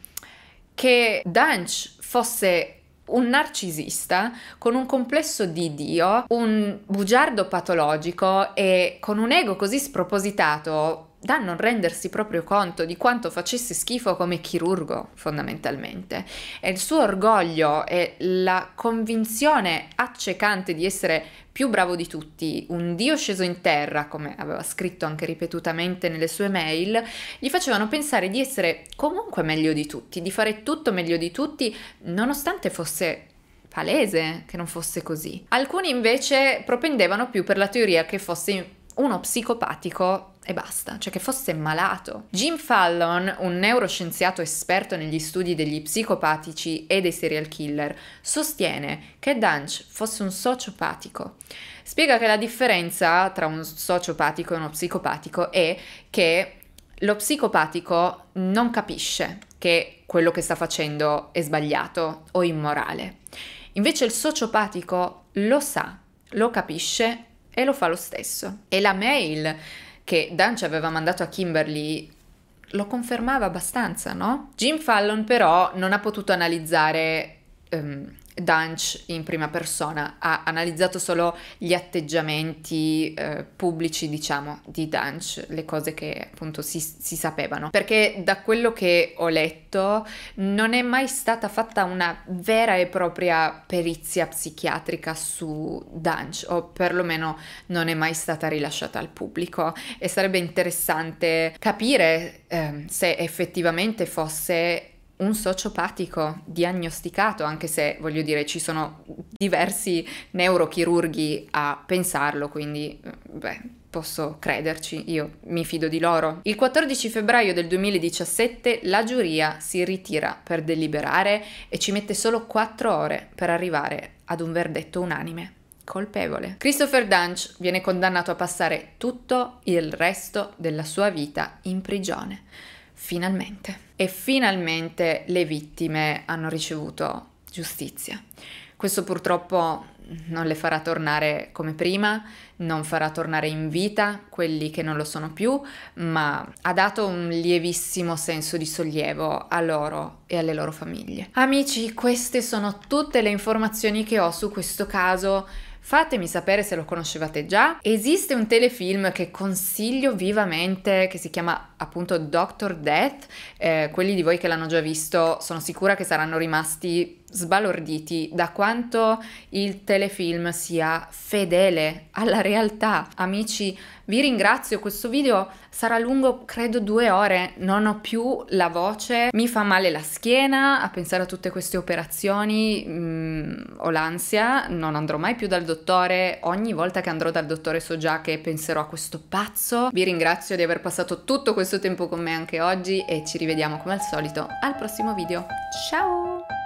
che Dunch fosse un narcisista con un complesso di Dio, un bugiardo patologico e con un ego così spropositato da non rendersi proprio conto di quanto facesse schifo come chirurgo, fondamentalmente. E il suo orgoglio e la convinzione accecante di essere più bravo di tutti, un dio sceso in terra, come aveva scritto anche ripetutamente nelle sue mail, gli facevano pensare di essere comunque meglio di tutti, di fare tutto meglio di tutti, nonostante fosse palese che non fosse così. Alcuni invece propendevano più per la teoria che fosse uno psicopatico e basta, cioè che fosse malato. Jim Fallon, un neuroscienziato esperto negli studi degli psicopatici e dei serial killer, sostiene che Dunch fosse un sociopatico. Spiega che la differenza tra un sociopatico e uno psicopatico è che lo psicopatico non capisce che quello che sta facendo è sbagliato o immorale. Invece il sociopatico lo sa, lo capisce e lo fa lo stesso. E la mail che Dan ci aveva mandato a Kimberly lo confermava abbastanza, no? Jim Fallon però non ha potuto analizzare um, Dunch in prima persona, ha analizzato solo gli atteggiamenti eh, pubblici, diciamo, di Dunch, le cose che appunto si, si sapevano. Perché da quello che ho letto non è mai stata fatta una vera e propria perizia psichiatrica su Dunch, o perlomeno non è mai stata rilasciata al pubblico e sarebbe interessante capire eh, se effettivamente fosse un sociopatico diagnosticato, anche se voglio dire ci sono diversi neurochirurghi a pensarlo, quindi eh, beh, posso crederci, io mi fido di loro. Il 14 febbraio del 2017 la giuria si ritira per deliberare e ci mette solo 4 ore per arrivare ad un verdetto unanime colpevole. Christopher Dunch viene condannato a passare tutto il resto della sua vita in prigione Finalmente. E finalmente le vittime hanno ricevuto giustizia. Questo purtroppo non le farà tornare come prima, non farà tornare in vita quelli che non lo sono più, ma ha dato un lievissimo senso di sollievo a loro e alle loro famiglie. Amici, queste sono tutte le informazioni che ho su questo caso Fatemi sapere se lo conoscevate già. Esiste un telefilm che consiglio vivamente che si chiama appunto Doctor Death. Eh, quelli di voi che l'hanno già visto sono sicura che saranno rimasti sbalorditi da quanto il telefilm sia fedele alla realtà. Amici, vi ringrazio, questo video Sarà lungo, credo, due ore. Non ho più la voce, mi fa male la schiena a pensare a tutte queste operazioni. Mh, mm, ho l'ansia, non andrò mai più dal dottore. Ogni volta che andrò dal dottore so già che penserò a questo pazzo. Vi ringrazio di aver passato tutto questo tempo con me anche oggi e ci rivediamo come al solito al prossimo video. Ciao!